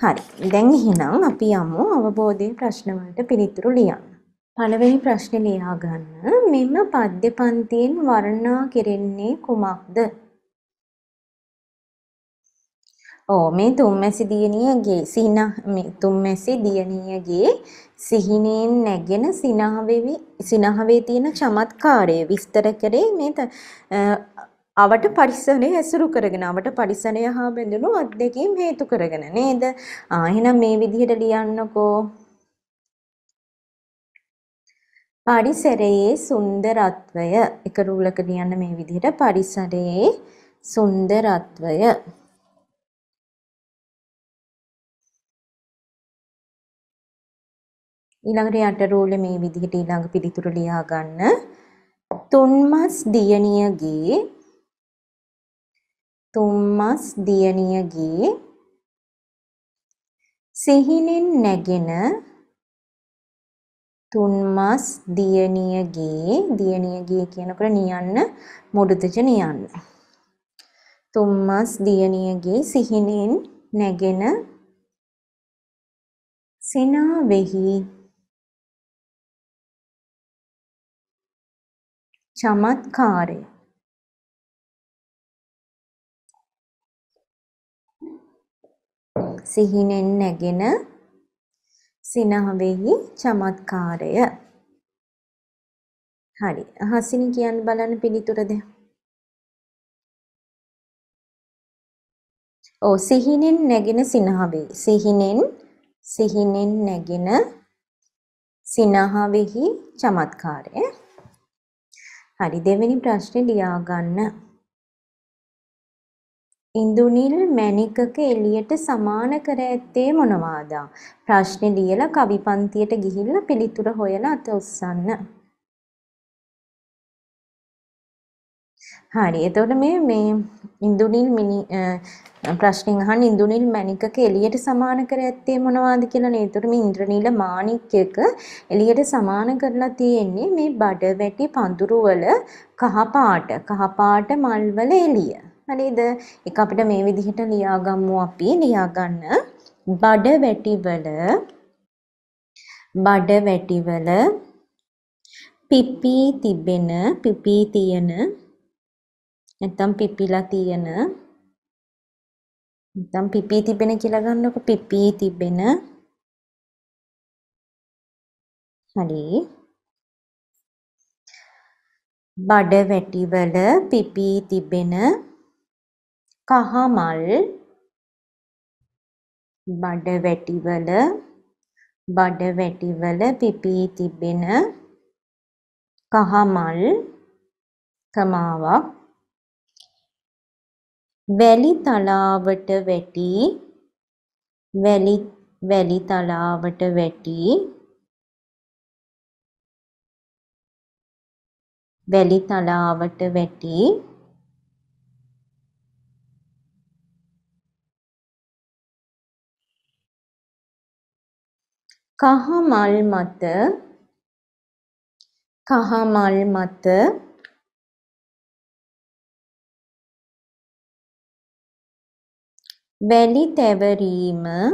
හරි දැන් එහෙනම් අපි යමු අවබෝධයේ ප්‍රශ්නවලට පිළිතුරු ලියන්න. පළවෙනි ප්‍රශ්නේ ලියා ගන්න. මෙම පද්‍ය පන්තියෙන් වර්ණනා කෙරෙන්නේ කුමක්ද? ඕ මේ තුම්මැසි දියණියගේ සින මේ තුම්මැසි දියණියගේ සිහිනෙන් නැගෙන සිනහවෙවි සිනහවේ තියෙන චමත්කාරය විස්තර කරේ මේ අවට පරිසරය ඇසුරු කරගෙන අවට පරිසරය හා බැඳුණු අත්දැකීම් හේතු කරගෙන නේද? ආ එහෙනම් මේ විදිහට ලියන්නකෝ. පරිසරයේ සුන්දරත්වය එක රූලක ලියන්න මේ විදිහට පරිසරයේ සුන්දරත්වය ඊළඟට යට රූලේ මේ විදිහට ඊළඟ පිළිතුර ලියා ගන්න. තුන්මස් දියණියගේ තුම්මස් දියණියගේ සිහිනෙන් නැගෙන තුන්මස් දියණියගේ දියණියගේ කියනකොට නියන්න මුඩුතජ නියන්න තුම්මස් දියණියගේ සිහිනෙන් නැගෙන සිනා වෙහි චමත්කාරය සිහිනෙන් නැගෙන සිනහවෙහි චමත්කාරය. හරි. හසිනි කියන්න බලන්න පිළිතුරද? ඔව් සිහිනෙන් නැගෙන සිනහවෙහි. සිහිනෙන් සිහිනෙන් නැගෙන සිනහවෙහි චමත්කාරය. හරි දෙවෙනි ප්‍රශ්නේ ලියා ගන්න. ඉඳුනිල් මැණිකක එළියට සමාන කර ඇත්තේ මොනවාදා? ප්‍රශ්නේ ලියලා කවි පන්තියට ගිහිල්ලා පිළිතුර හොයලා අත උස්සන්න. හරි. එතකොට මේ මේ ඉඳුනිල් මිනි ප්‍රශ්نين අහන ඉඳුනිල් මැණිකක එළියට සමාන කර ඇත්තේ මොනවාද කියලා නේද? එතකොට මේ ඉන්ද්‍රනීල මාණික්යක එළියට සමාන කරලා තියෙන්නේ මේ බඩ වැටි පඳුරු වල කහ පාට කහ පාට මල් වල එළිය. හරිද? ඒක අපිට මේ විදිහට ලියාගමු අපි ලියාගන්න. බඩ වැටිවල බඩ වැටිවල පිපී තිබෙන පිපී තියෙන නැත්තම් පිපිලා තියෙන නැත්තම් පිපී තිබෙන කියලා ගන්නකො පිපී තිබෙන හරි බඩ වැටිවල පිපී තිබෙන කහමල් බඩ වැටිවල බඩ වැටිවල පිපී තිබෙන කහමල් කමාවක් වැලි තලාවට වැටි වැලි වැලි තලාවට වැටි වැලි තලාවට වැටි කහ මල් මත කහ මල් මත වැලි තැවරීම ආයි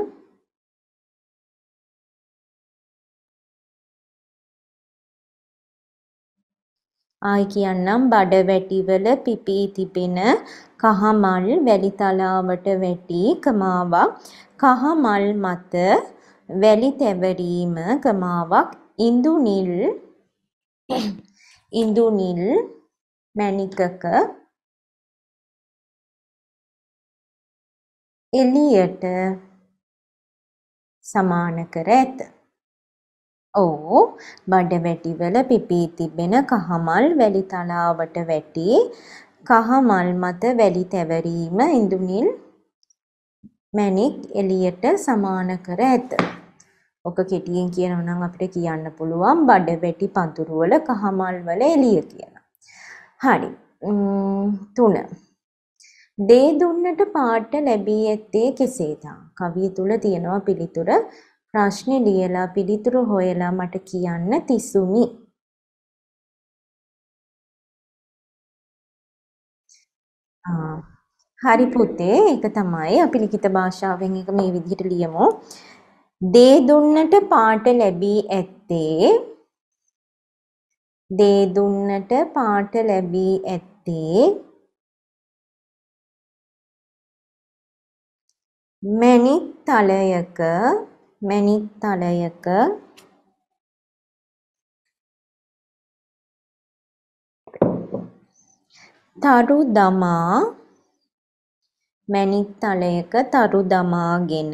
කියන්නම් බඩ වැටිවල පිපී තිබෙන කහමල් වැලි තලාවට වැටි කමාවක් කහමල් මත වැලි තැවරීම කමාවක් ඉඳු නිල් ඉඳු නිල් මණිකක එළියට සමාන කර ඇත. ඕ බඩවැටිවල පිපී තිබෙන කහමල් වැලි තලාවට වැටි කහමල් මත වැලි තැවරීම ඉඳුනිල් මැණික් එළියට සමාන කර ඇත. ඔක කෙටියෙන් කියනවා නම් අපිට කියන්න පුළුවන් බඩ වැටි පඳුරු වල කහමල් වල එළිය කියලා. හරි. තුන. දේ දුන්නට පාට ලැබී ඇත්තේ කෙසේද? කවිය තුල තියෙනවා පිළිතුර. ප්‍රශ්නේ ලියලා පිළිතුර හොයලා මට කියන්න තිසුමි. ආ හරි පුතේ ඒක තමයි අපි ලිඛිත භාෂාවෙන් එක මේ විදිහට ලියමු. දේ දුන්නට පාට ලැබී ඇත්තේ දේ දුන්නට පාට ලැබී ඇත්තේ මණික් තලයක මණික් තලයක තරු දමා මැණික් තලයක තරු දමාගෙන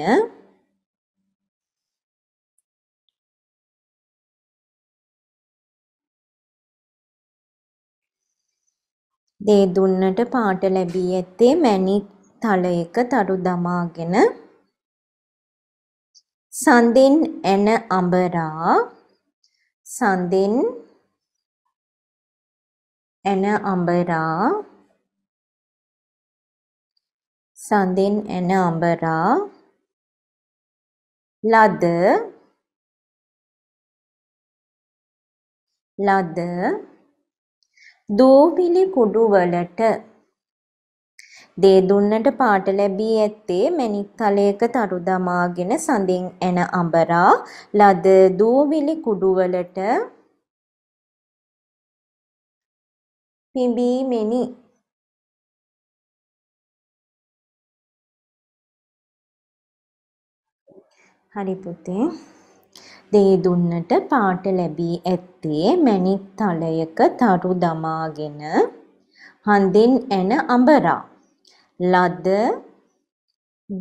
දේ දුන්නට පාට ලැබී ඇත්තේ මැණික් තලයක තරු දමාගෙන සඳින් එන අඹරා සඳින් එන අඹරා සඳෙන් එන අඹරා ලද ලද දෝපිලි කුඩු වලට දේ දුන්නට පාට ලැබී ඇත්තේ මණික් තලයක තරු දමාගෙන සඳින් එන අඹරා ලද දූවිලි කුඩු වලට පිඹීමෙනි හරි පුතේ. දේ දුන්නට පාට ලැබී ඇත්තේ මණික් තලයක තරු දමාගෙන හඳින් එන අඹරා. ලද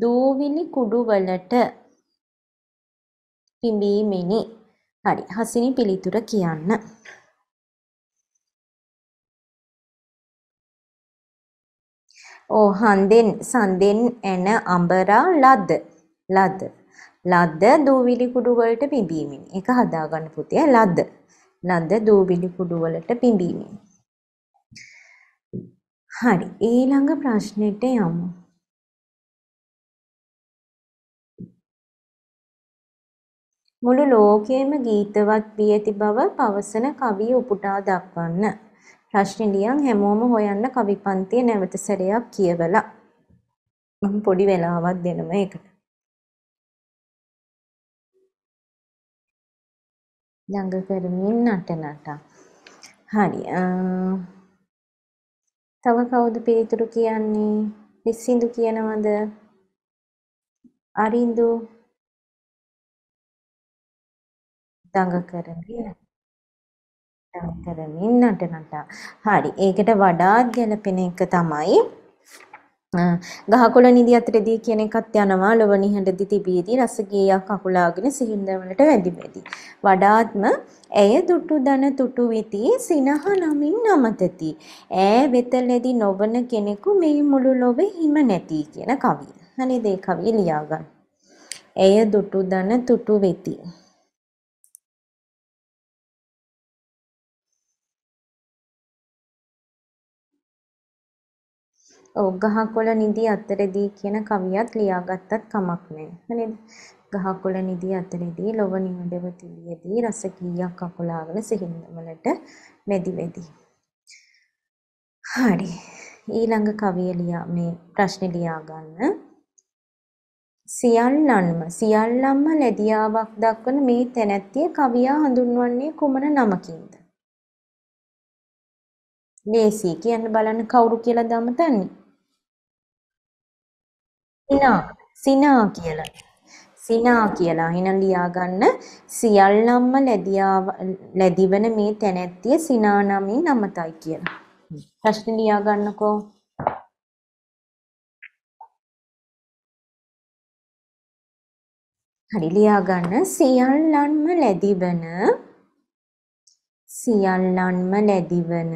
දූවිලි කුඩු වලට පිඹීමෙනි. හරි. හසිනි පිළිතුර කියන්න. ඕ හන්දෙන් සන්දෙන් එන අඹරා ලද ලද ලද්ද දූවිලි කුඩු වලට පිඹීමෙන්. ඒක හදාගන්න පුතේ ලද්ද. ලද්ද දූවිලි කුඩු වලට පිඹීමෙන්. හරි. ඊළඟ ප්‍රශ්නෙට යමු. මුළු ලෝකයේම ගීතවත් වී ඇති බව පවසන කවිය උපුටා දක්වන්න. ප්‍රශ්න ලියන් හැමෝම හොයන්න කවි පන්තිය නැවත සැරයක් කියවලා. මම පොඩි වෙලාවක් දෙනවා ඒකට. දඟ කරමින් නටනට. හරි. තව කවුද පිළිතුරු කියන්නේ? විසින්දු කියනවද? අරින්දු දඟ කරමින් දඟ කරමින් නටනට. හරි. ඒකට වඩාත් ගැලපෙන එක තමයි ගහකොළ නිදි අතරදී කියන එකත් යනවා ලොව නිහඬදි තිබීදී රසගීයක් අකුලාගෙන සිහින්දවලට වැදි වැදි. වඩාත්ම ඇය දුටු දන තුටු වෙති සිනහ නමින් නමතති. ඈ වෙතලෙදි නොවන කෙනෙකු මේ මුළු ලොවේ හිම නැති කියන කවිය. හනේ දේ කවිය ලියාගන්න. ඇය දුටු දන තුටු වෙති. ගහකොළ නිදි අතරදී කියන කවියත් ලියාගත්තත් කමක් නැහැ නේද? ගහකොළ නිදි අතරදී ලොව නිවඩව තිලියදී රස කීයක් අකුලාවල සිහින්වලට මෙදි වෙදි. හරි. ඊළඟ කවිය ලියා මේ ප්‍රශ්නේ ලියා ගන්න. සියල්ලන්ම සියල්ලම්ම ලැබියාවක් දක්වන මේ තැනැත්තිය කවියා හඳුන්වන්නේ කුමන නමකින්ද? ලේසි කියන්න බලන්න කවුරු කියලා දමතන්නේ? සිනා සිනා කියලා. සිනා කියලා එහෙනම් ලියා ගන්න සියල්ලම්ම ලැබියා ලැබිවන මේ තැනැත්තිය සිනා නමින් නමතයි කියලා. ප්‍රශ්න ලියා ගන්නකෝ. හරි ලියා ගන්න සියල්ලන්ම ලැබිවන සියල්ලන්ම ලැබිවන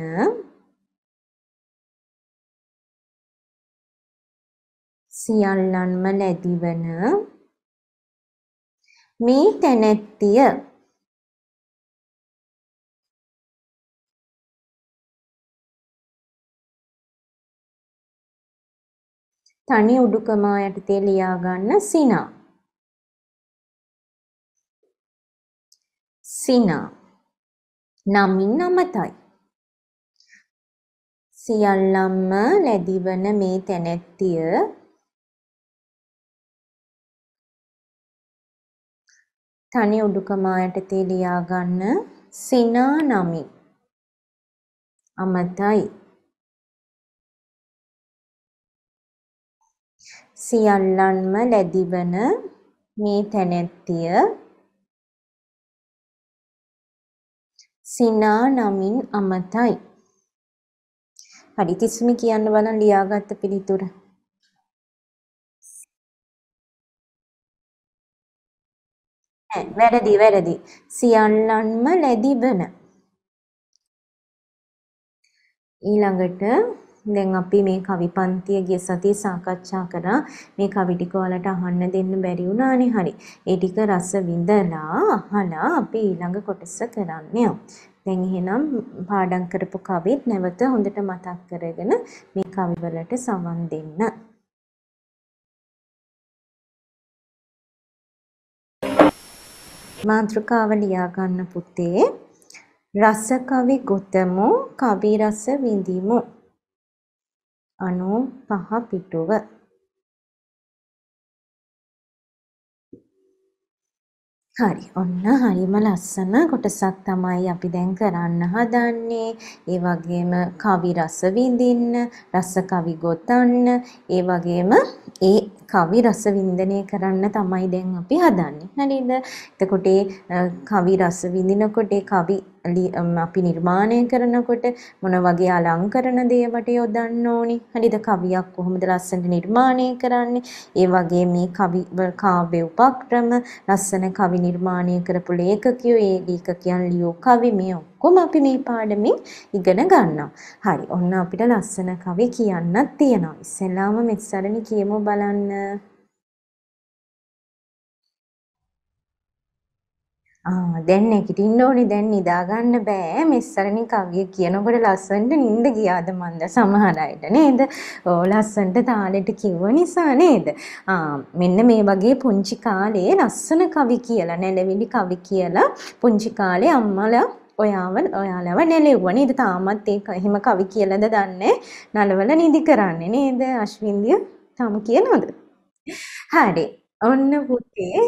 සියල්ලන්ම ලැබිවන මේ තැනැත්තිය තනි උඩුකමා යටතේ ලියා ගන්න සිනා සිනා නමින් අමතයි සියල්ලම්ම ලැබිවන මේ තැනැත්තිය තනි උඩුකම යටතේ ලියා ගන්න සිනානමි අමතයි සියල්ලන්ම ලැබිවන මේ තැනැත්තිය සිනානමින් අමතයි පරිතිස්මි කියන්න බලන් ලියාගත්ත පිළිතුර වැරදි වැරදි. සියන්නන්ම ලැබිබන. ඊළඟට දැන් අපි මේ කවි පන්තිය ගිය සතියේ සාකච්ඡා කරා මේ කවි ටික ඔයාලට අහන්න දෙන්න බැරි වුණානේ හරි. ඒ ටික රස විඳලා අහලා අපි ඊළඟ කොටස කරන්නේ. දැන් එහෙනම් පාඩම් කරපු කවිත් නැවත හොඳට මතක් කරගෙන මේ කවිවලට සමන් දෙන්න. මාතෘකාව ලියා ගන්න පුතේ රස කවි ගොතමු කවි රස විඳිමු 95 පිටුව හරි ඔන්න හරිම ලස්සන කොටසක් තමයි අපි දැන් කරන්න හදන්නේ ඒ වගේම කවි රස විඳින්න රස කවි ගොතන්න ඒ වගේම ඒ කවි රස වින්දනය කරන්න තමයි දැන් අපි හදන්නේ. හරිද? එතකොට කවි රස විඳිනකොට කවි අපි නිර්මාණය කරනකොට මොන වගේ අලංකරණ දේවට යොදන්න ඕනි? හරිද? කවියක් කොහොමද ලස්සනට නිර්මාණය කරන්නේ? ඒ වගේ මේ කවි කාව්‍ය උපක්‍රම, ලස්සන කවි නිර්මාණය කරපු ලේඛකයෝ, ඒ ලේඛකයන් ලියෝ කවි මේ ඔක්කොම අපි මේ පාඩමින් ඉගෙන ගන්නවා. හරි. ඔන්න අපිට ලස්සන කවි කියන්නත් තියෙනවා. ඉස්සෙල්ලාම මෙස්සරණි කියමු බලන්න. ආ දැන් නැගිටින්න ඕනේ දැන් නිදා ගන්න බෑ මෙස්සරණි කවිය කියනකොට ලස්සනට නිින්ද ගියාද මන්ද සමහර අයට නේද ඕ ලස්සනට තාලෙට කිව්ව නිසා නේද ආ මෙන්න මේ වගේ පුංචි කාලේ ලස්සන කවි කියලා නැලවිලි කවි කියලා පුංචි කාලේ අම්මලා ඔයාව ඔයාලව නෙලෙව්වනේ. ඉතින් තාමත් ඒක එහෙම කවි කියලාද දන්නේ. නලවල නිදි කරන්නේ නේද අශ්වින්දිය? තාම කියනවද? හරි. ඔන්න පුතේ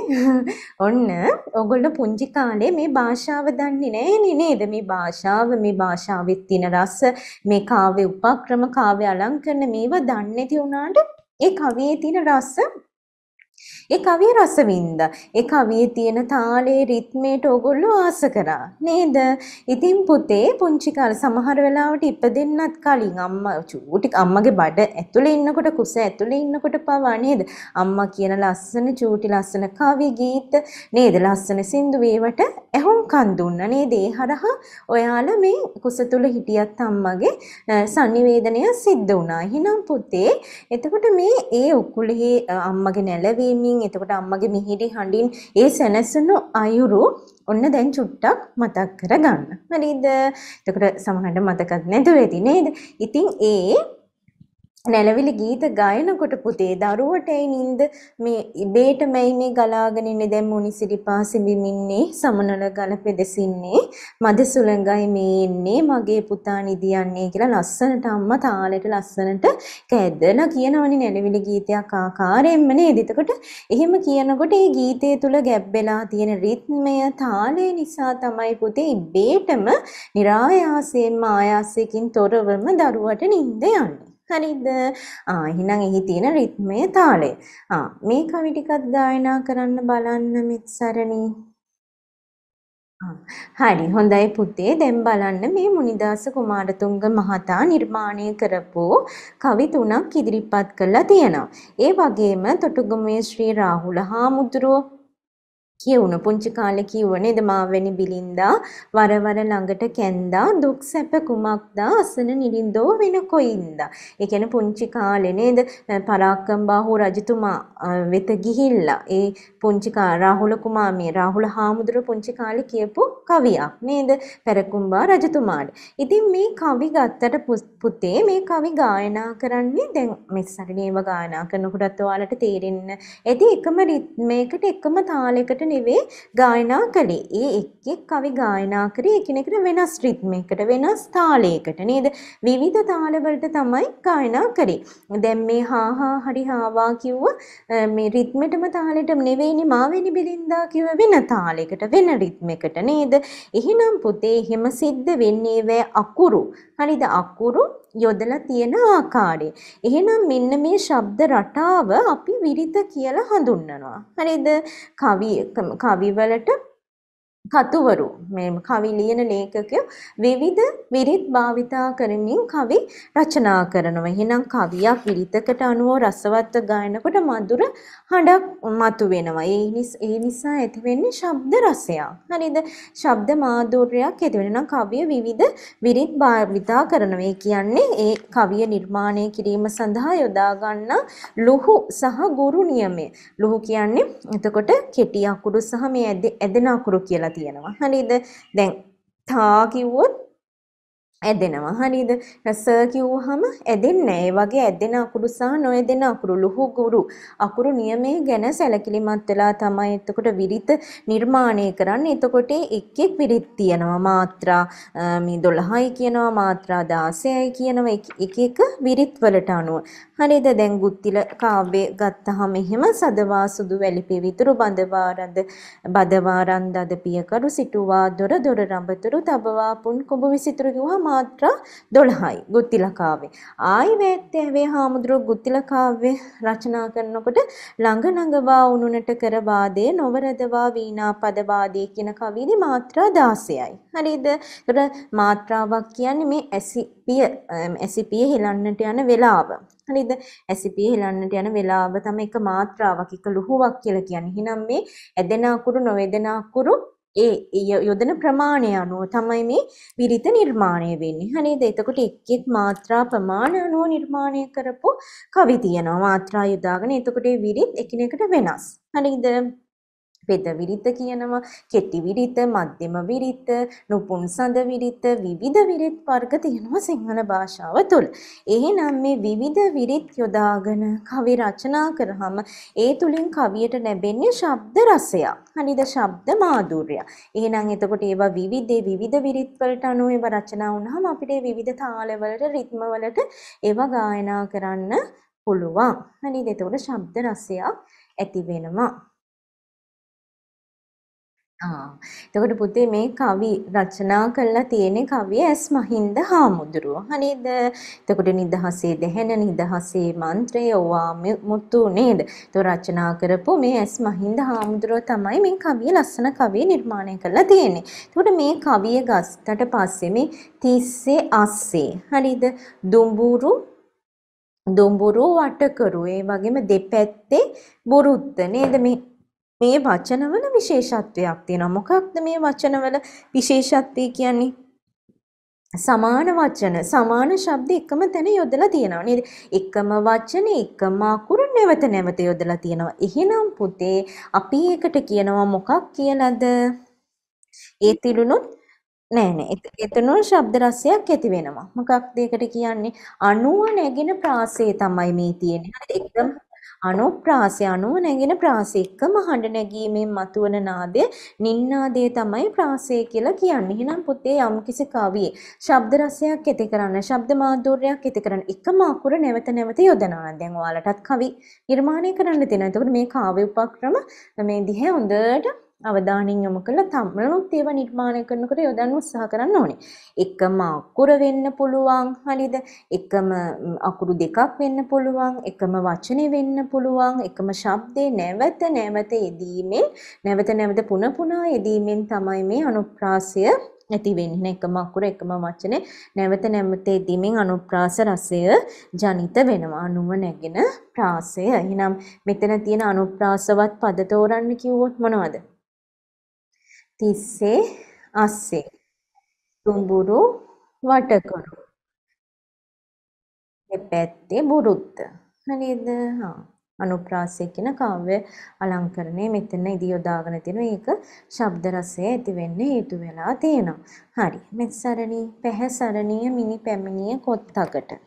ඔන්න ඔගොල්ලෝ පුංචි කාලේ මේ භාෂාව දන්නේ නැහැ නේද මේ භාෂාව මේ භාෂාවේ තියෙන රස මේ කාව්‍ය උපක්‍රම කාව්‍ය අලංකරණ මේවා දන්නේ නැති වුණාට ඒ කවියේ තියෙන රස ඒ කවිය රසවින්ද. ඒ කවියේ තියෙන තාලේ රිද්මේට ඕගොල්ලෝ ආස කරා. නේද? ඉතින් පුතේ පුංචි කාලේ සමහර වෙලාවට ඉපදෙන්නත් කලින් අම්මා චූටි අම්මගේ බඩ ඇතුලේ ඉන්නකොට කුස ඇතුලේ ඉන්නකොට පවා නේද? අම්මා කියන ලස්සන චූටි ලස්සන කවි ගීත නේද? ලස්සන සින්දු වේවට ඇහුම්කන් දුන්නා නේද? ඒ හරහා ඔයාලා මේ කුස තුල හිටියත් අම්මගේ sannivedanaya සිද්ධ වුණා. එහෙනම් පුතේ එතකොට මේ ඒ උකුලෙහි අම්මගේ නැලවීමේ ඉතින් එතකොට අම්මගේ මිහිරි හඬින් ඒ සැනසුණු අයුරු ඔන්න දැන් චුට්ටක් මතක් කරගන්න. හරිද? එතකොට සමහරවිට මතකත් නැතුව ඇති නේද? ඉතින් ඒ නැලවිලි ගීත ගයනකොට පුතේ දරුවට ඒ නින්ද මේ ඉබේට මැයි මේ ගලාගෙන ඉන්නේ දැන් මුනිසිරි පාසිඹිමින්නේ සමනල ගල පෙදසින්නේ මද සුළඟයි මේ එන්නේ මගේ පුතා නිදියන්නේ කියලා ලස්සනට අම්මා තාලෙට ලස්සනට කැදලා කියනවනේ නැලවිලි ගීතයක් ආකාරයෙන්ම නේද එතකොට එහෙම කියනකොට ඒ ගීතය තුල ගැබ්බෙලා තියෙන රිද්මය තාලය නිසා තමයි පුතේ ඉබේටම નિરાයාසයෙන්ම ආයාසයෙන් තොරවම දරුවට නිින්ද යන්නේ හරිද? ආ එහෙනම් එහි තියෙන රිද්මය තාලය. ආ මේ කවි ටිකක් ගායනා කරන්න බලන්න මිත්සරණී. හරි හොඳයි පුතේ දැන් බලන්න මේ මුනිදාස කුමාරතුංග මහතා නිර්මාණය කරපු කවි තුනක් ඉදිරිපත් කරලා තියෙනවා. ඒ වගේම තොටුගමේ ශ්‍රී රාහුල හාමුදුරුවෝ කියවුණ පුංචි කාලේ කිව්ව නේද මාවෙනි බිලින්දා වර වර ළඟට කැන්දා දුක් සැප කුමක්දා අසන නිරින්දෝ වෙන කොයින්දා ඒ කියන්නේ පුංචි කාලේ නේද පරාක්කම් බාහු රජතුමා වෙත ගිහිල්ලා ඒ පුංචි රාහුල කුමාමිය රාහුල හාමුදුර පුංචි කාලේ කියපු කවියක් නේද පෙරකුම්බා රජතුමාට ඉතින් මේ කවි ගත්තට පුතේ මේ කවි ගායනා කරන්නේ දැන් මෙස්සරින ඒව ගායනා කරනකොටත් ඔයාලට තේරෙන්න ඇති එකම රිද්මයකට එකම තාලයකට නෙවෙයි ගායනා කළේ. ඒ එක් එක් කවි ගායනා කරේ එකිනෙකට වෙනස් රිද්මයකට වෙනස් තාලයකට නේද? විවිධ තාලවලට තමයි ගායනා කරේ. දැන් මේ හා හා හරි හාවා කිව්ව මේ රිද්මෙටම තාලෙට නෙවෙයිනේ මාවෙනි බිලින්දා කිව්ව වෙන තාලයකට වෙන රිද්මයකට නේද? එහෙනම් පුතේ එහෙම සිද්ධ වෙන්නේ වේ අකුරු. හරිද? අකුරු යොදලා තියෙන ආකාරය. එහෙනම් මෙන්න මේ ශබ්ද රටාව අපි විරිත කියලා හඳුන්වනවා. හරිද? කවි කවිවලට කතුවරු මේ කවි ලියන ලේඛකයෝ විවිධ විරිත් භාවිතා කරමින් කවි රචනා කරනවා. එහෙනම් කවියක් විරිතකට අනුව රසවත්ව ගායනකොට මధుර හඬක් මතුවෙනවා. ඒ නිසා ඇති වෙන්නේ ශබ්ද රසයක්. හරිද? ශබ්ද මාධුර්යයක් ඇති වෙනවා. කවිය විවිධ විරිත් භාවිතා කරනවා. ඒ කියන්නේ ඒ කවිය නිර්මාණය කිරීම සඳහා යොදා ගන්නා ලුහු සහ ගුරු නියමය. ලුහු කියන්නේ එතකොට කෙටි අකුරු සහ මේ ඇදෙන අකුරු කියලා තියෙනවා. හරිද? දැන් තා කිව්වොත් ඇදෙනවා හරිද රසර් කිව්වහම ඇදෙන්නේ නැහැ. ඒ වගේ ඇදෙන අකුරු සහ නොඇදෙන අකුරු ලුහුගුරු අකුරු නියමයේ ගැන සැලකිලිමත් වෙලා තමයි එතකොට විරිත නිර්මාණය කරන්නේ. එතකොට එක් එක් විරිත් තියෙනවා. මාත්‍රා මේ 12යි කියනවා, මාත්‍රා 16යි කියනවා. එක එක විරිත් වලට අනුව. හරිද දැන් ගුත්තිල කාව්‍ය ගත්තහම එහෙම සදවා සුදු වැලිපේ විතුරු බඳවාරඳ බදවාරන්ද අද පියකරු සිටුවා දොර දොර රඹතුරු තබවා පුන් කුඹ විසිතුරු කිව්වා මාත්‍රා 12යි ගුත්තිල කාව්‍ය ආයි වේත්තේ වේ හාමුදුරු ගුත්තිල කාව්‍ය රචනා කරනකොට ළඟ ළඟවා උණුනට කර වාදේ නොවරදවා වීණා පද වාදේ කියන කවියේ මාත්‍රා 16යි හරිද එතකොට මාත්‍රාවක් කියන්නේ මේ ඇසිපිය ඇසිපිය හෙලන්නට යන වෙලාව හරිද? ඇසිපිය හෙලන්නට යන වෙලාව තමයි එක මාත්‍රාවක් එක ලුහුවක් කියලා කියන්නේ. එහෙනම් මේ ඇදෙන අකුරු නොවැදෙන අකුරු ඒ යොදන ප්‍රමාණය අනුව තමයි මේ විරිත නිර්මාණය වෙන්නේ. හනේද? එතකොට එක් එක් මාත්‍රා ප්‍රමාණ අනුව නිර්මාණය කරපු කවි තියෙනවා. මාත්‍රා යොදාගෙන එතකොට ඒ විරිත් එකිනෙකට වෙනස්. හරිද? පෙද විරිත කියනවා කෙටි විරිත මධ්‍යම විරිත නුපුන් සඳ විරිත විවිධ විරිත් වර්ග තියෙනවා සිංහල භාෂාව තුළ. එහෙනම් මේ විවිධ විරිත් යොදාගෙන කවි රචනා කරාම ඒ තුලින් කවියට ලැබෙන්නේ ශබ්ද රසයක්. හරිද ශබ්ද මාධුර්යය. එහෙනම් එතකොට ඒවා විවිධ විවිධ විරිත් වලට අනුව ඒවා රචනා වුණාම අපිට විවිධ තාලවලට රිද්මවලට ඒවා ගායනා කරන්න පුළුවන්. හරිද? එතකොට ශබ්ද රසයක් ඇති වෙනවා. එතකොට පුතේ මේ කවි රචනා කරලා තියෙන කවිය ඇස් මහින්ද හාමුදුරුව. හරිද? එතකොට නිදහසේ දෙහෙන නිදහසේ මන්ත්‍රය ඕවා මුතු නේද? તો රචනා කරපු මේ ඇස් මහින්ද හාමුදුරුව තමයි මේ කවිය ලස්සන කවිය නිර්මාණය කරලා තියෙන්නේ. එතකොට මේ කවිය ගස්තට පස්සේ මේ තිස්සේ අස්සේ හරිද? දුඹුරු දුඹුරු වටකරු ඒ වගේම දෙපැත්තේ බුරුත්ත නේද මේ මේ වචනවල විශේෂත්වයක් තියෙනවා. මොකක්ද මේ වචනවල විශේෂත්වය කියන්නේ? සමාන වචන සමාන ශබ්ද එකම තැන යොදලා තියෙනවා නේද? එකම වචන එකම අකුර නැවත නැවත යොදලා තියෙනවා. එහෙනම් පුතේ අපි ඒකට කියනවා මොකක් කියලාද? ඒ තිලුණුත් නෑ නෑ එතනෝ ශබ්ද රසයක් ඇති වෙනවා. මොකක්ද ඒකට කියන්නේ? අණුව නැගින ප්‍රාසය තමයි මේ තියෙන්නේ. හරිද? එකම අනුප්‍රාසය අනුව නැගෙන ප්‍රාසෙක්ක මහඬ නැගීමෙන් මතුවන නාදය නින්නාදය තමයි ප්‍රාසය කියලා කියන්නේ. එහෙනම් පුතේ යම්කිසි කවියේ ශබ්ද රසයක් ඇති කරන, ශබ්ද මාධුර්යයක් ඇති කරන එකම අකුර නැවත නැවත යොදනවා. දැන් ඔයාලටත් කවි නිර්මාණය කරන්න තියෙනවා. එතකොට මේ කාව්‍ය උපක්‍රම මේ දිහා හොඳට අවධානයෙන් යොමු කරලා තමනුත් ඒව නිර්මාණය කරනකොට යොදන්න උත්සාහ කරන්න ඕනේ. එකම අකුර වෙන්න පුළුවන්, හරිද? එකම අකුරු දෙකක් වෙන්න පුළුවන්, එකම වචනේ වෙන්න පුළුවන්, එකම ශබ්දේ නැවත නැවත යෙදීමෙන්, නැවත නැවත පුන පුනා යෙදීමෙන් තමයි මේ අනුප්‍රාසය ඇති වෙන්නේ. එකම අකුර එකම වචනේ නැවත නැවත යෙදීමෙන් අනුප්‍රාස රසය ජනිත වෙනවා. අනුව නැගෙන ප්‍රාසය. එහෙනම් මෙතන තියෙන අනුප්‍රාසවත් පද තෝරන්න කිව්වොත් මොනවද? තිස්සේ අස්සේ තුඹුරු වටකරු දෙපැත්තේ බුරුත්ත හරිද හා අනුප්‍රාසය කියන කාව්‍ය අලංකරණය මෙතන ඉදි යොදාගෙන තියෙනවා. ඒක ශබ්ද රසය ඇති වෙන්න හේතු වෙලා තියෙනවා. හරි. මෙත් සරණී පැහැසරණීය මිනි පැමිණිය කොත්තකට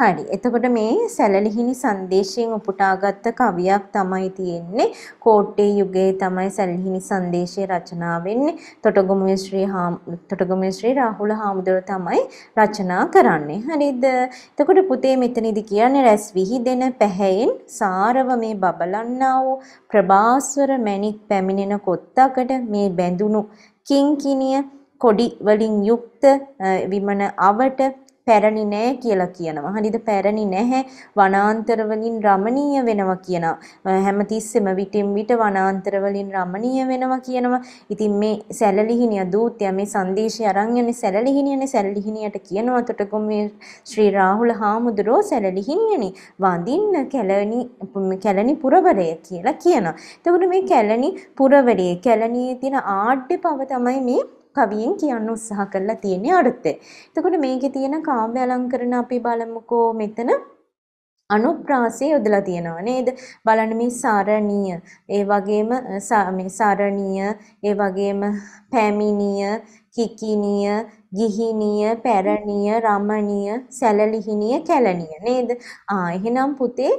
හරි. එතකොට මේ සැලලිහිණි සංදේශයෙන් උපුටාගත්ත කවියක් තමයි තියෙන්නේ. කෝට්ටේ යුගයේ තමයි සැලලිහිණි සංදේශය රචනා වෙන්නේ. තොටගමුවේ ශ්‍රී තොටගමුවේ ශ්‍රී රාහුල හාමුදුරුව තමයි රචනා කරන්නේ. හරිද? එතකොට පුතේ මෙතනදී කියන්නේ රැස් විහිදෙන පැහැයෙන් සාරව මේ බබලන්නා වූ ප්‍රභාස්වර මණික් පැමිණෙන කොත්තකට මේ බැඳුණු කිංකිණිය කොඩි වලින් යුක්ත විමන අවට පැරණි නෑ කියලා කියනවා. හරිද? පැරණි නැහැ වනාන්තර වලින් රමණීය වෙනවා කියනවා. හැමතිස්සෙම විටින් විට වනාන්තර වලින් රමණීය වෙනවා කියනවා. ඉතින් මේ සැලලිහිණිය දූතයා මේ සංදේශය අරන් යන්නේ සැලලිහිණියනේ සැලලිහිණියට කියනවා. එතකොට මේ ශ්‍රී රාහුල හාමුදුරුවෝ සැලලිහිණියනි වඳින්න කැලණි කැලණි පුරවරය කියලා කියනවා. එතකොට මේ කැලණි පුරවරය කැලණියේ තියෙන ආඩ්‍ය පව තමයි මේ කවියෙන් කියන්න උත්සාහ කරලා තියෙන්නේ අරුතේ. එතකොට මේකේ තියෙන කාව්‍ය අලංකරණ අපි බලමුකෝ මෙතන අනුප්‍රාසය යොදලා තියෙනවා නේද? බලන්න මේ සරණීය, ඒ වගේම මේ සරණීය, ඒ වගේම පැමිණිය, කිකිනිය, ගිහිනිය, පැරණිය, රමණිය, සැලලිහිනිය, කැලණිය නේද? ආ එහෙනම් පුතේ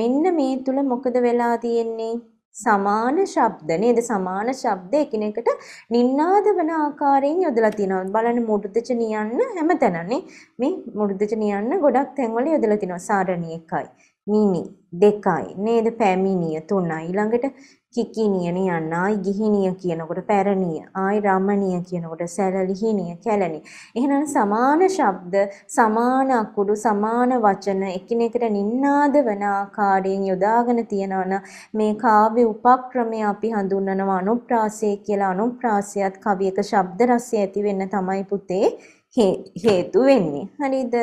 මෙන්න මේ තුල මොකද වෙලා තියෙන්නේ? සමාන ශබ්ද නේද සමාන ශබ්ද එකිනෙකට නින්නාද වන ආකාරයෙන් යොදලා තිනවා බලන්න මුරුදච නියන්න හැමතැනනේ මේ මුරුදච නියන්න ගොඩක් තැන්වල යොදලා තිනවා සාරණී එකයි මිනි දෙකයි නේද පැමිණිය තුනයි ඊළඟට කිකිනියනි යන්නායි ගිහිනිය කියනකොට පැරණිය ආයි රමණිය කියනකොට සැලලිහිනිය කැලණි එහෙනම් සමාන ශබ්ද සමාන අකුරු සමාන වචන එකිනෙකට නින්නාද වන ආකාරයෙන් යොදාගෙන තියනවන මේ කාව්‍ය උපක්‍රමය අපි හඳුන්වනවා අනුප්‍රාසය කියලා අනුප්‍රාසයත් කවියක ශබ්ද රසය ඇති වෙන්න තමයි පුතේ හේතු වෙන්නේ හරිද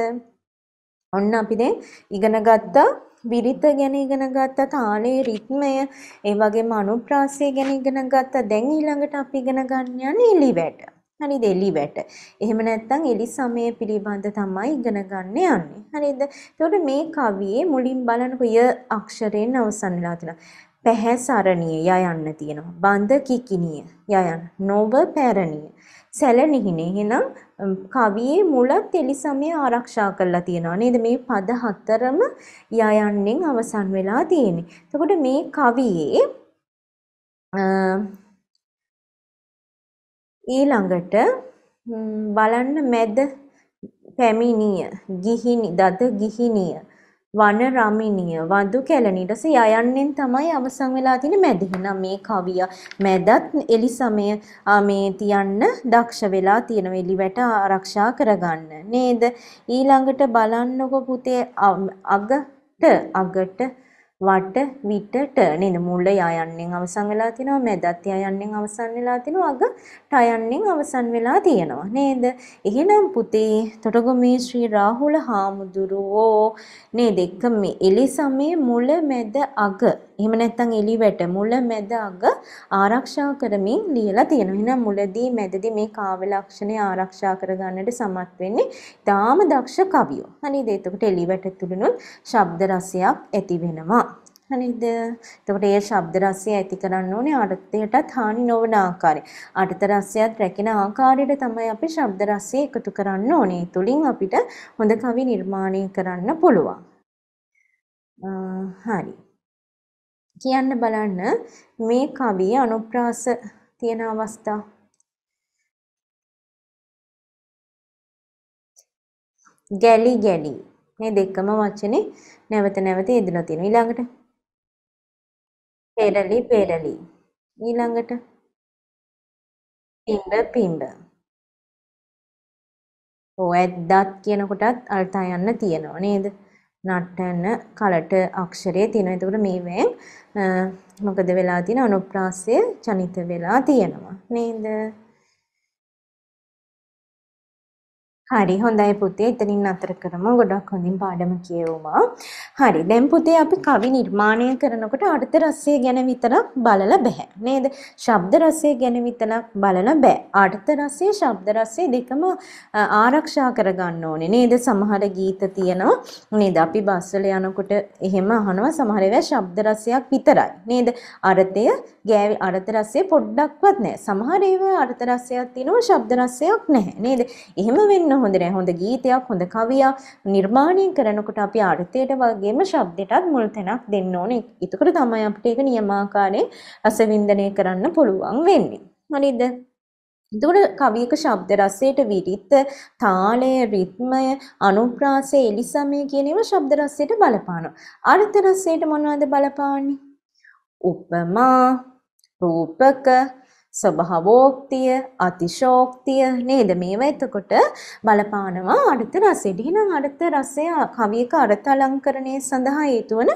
ඔන්න අපි දැන් ඉගෙන ගත්තා විරිත ගැන ඉගෙන ගත්තා තාලේ රිද්මය ඒ වගේම අනුප්‍රාසය ගැන ඉගෙන ගත්තා දැන් ඊළඟට අපි ඉගෙන ගන්න යන්නේ එලිවැට හරිද එලිවැට එහෙම නැත්නම් එලි සමය පිළිබඳ තමයි ඉගෙන ගන්න යන්නේ හරිද එතකොට මේ කවියේ මුලින් බලනකොට ය අක්ෂරයෙන් අවසන් වෙලා තියෙනවා පැහැ සරණිය ය යන්න තියෙනවා බඳ කිකිනිය ය යන නොව පැරණිය සැලනිහිනේ එහෙනම් කවියේ මුලත් එලිසමය ආරක්ෂා කරලා තියෙනවා නේද මේ පද හතරම යයන්ෙන් අවසන් වෙලා තියෙන්නේ. එතකොට මේ කවියේ ඊළඟට බලන්න මැද පැමිණිය ගිහිනි දත ගිහිනිය වන රමිනිය වඳු කැලණියට යයන්නෙන් තමයි අවසන් වෙලා තියෙන්නේ මැද. එහෙනම් මේ කවිය මැදත් එලිසමය මේ තියන්න දක්ෂ වෙලා තියෙන එලිවැට ආරක්ෂා කරගන්න නේද? ඊළඟට බලන්නකො පුතේ අගට අගට වට විටට නේද මුල යයන්නෙන් අවසන් වෙලා තිනවා මැදත් යයන්නෙන් අවසන් වෙලා තිනවා අග ටයන්නෙන් අවසන් වෙලා තියෙනවා නේද එහෙනම් පුතේ තොටගොමේ ශ්‍රී රාහුල හාමුදුරුවෝ නේද එක මේ එලිසමේ මුල මැද අග එහෙම නැත්නම් එලිවැට මුල මැද අග ආරක්ෂා කරමින් ලියලා තියෙනවා. එහෙනම් මුලදී මැදදී මේ කාව්‍ය ලක්ෂණේ ආරක්ෂා කරගන්නට සමත් වෙන්නේ ඊටාම දක්ෂ කවියෝ. හරිද? එතකොට එලිවැට තුලිනුත් ශබ්ද රසයක් ඇති වෙනවා. හරිද? එතකොට ඒ ශබ්ද රසය ඇති කරන්න ඕනේ අර්ථයටත් හානි නොවන ආකාරය. අර්ථ රසයත් රැකෙන ආකාරයට තමයි අපි ශබ්ද රසය එකතු කරන්න ඕනේ. තුලින් අපිට හොඳ කවි නිර්මාණය කරන්න පුළුවන්. හරි. කියන්න බලන්න මේ කවිය අනුප්‍රාස තියෙන අවස්ථා ගැලි ගැලි මේ දෙකම වචනේ නැවත නැවත යෙදලා තියෙනවා ඊළඟට පෙරලි පෙරලි ඊළඟට පිඹ පිඹ ඔයද්දත් කියනකොටත් අර්ථය යන්න තියෙනවා නේද නටන කලට අක්ෂරය තියෙනවා. එතකොට මේවෙන් මොකද වෙලා තියෙන අනුප්‍රාසය ජනිත වෙලා තියෙනවා. නේද? හරි හොඳයි පුතේ එතනින් අතර කරමු ගොඩක් හොඳින් පාඩම කියවුමා. හරි දැන් පුතේ අපි කවි නිර්මාණය කරනකොට අර්ථ රසය ගැන විතරක් බලලා බෑ නේද? ශබ්ද රසය ගැන විතරක් බලලා බෑ. අර්ථ රසය ශබ්ද රසය දෙකම ආරක්ෂා කරගන්න ඕනේ නේද? සමහර ගීත තියෙනවා නේද? අපි බස් වල යනකොට එහෙම අහනවා සමහර ඒවා ශබ්ද රසයක් විතරයි නේද? අර්ථය ගෑවි අර්ථ රසය පොඩ්ඩක්වත් නැහැ. සමහර ඒවා අර්ථ රසයක් තියෙනවා ශබ්ද රසයක් නැහැ නේද? එහෙම වෙන්න හොඳ නෑ හොඳ ගීතයක් හොඳ කවියක් නිර්මාණය කරනකොට අපි අර්ථයට වගේම ශබ්දයටත් මුල් තැනක් දෙන්න ඕනේ. එතකොට තමයි අපිට ඒක නියමාකාරයෙන් රසවින්දනය කරන්න පුළුවන් වෙන්නේ. හරිද? එතකොට කවියක ශබ්ද රසයට විරිත් තාලය රිද්මය අනුප්‍රාසය එලිසමය කියන ඒවා ශබ්ද රසයට බලපානවා. අර්ථ රසයට මොනවද බලපාන්නේ? උපමා රූපක ස්වභාවෝක්තිය, අතිශෝක්තිය නේද? මේවා එතකොට බලපානවා අර්ථ රසෙට. එහෙනම් අර්ථ රසය කවියක අර්ථ අලංකරණය සඳහා හේතු වන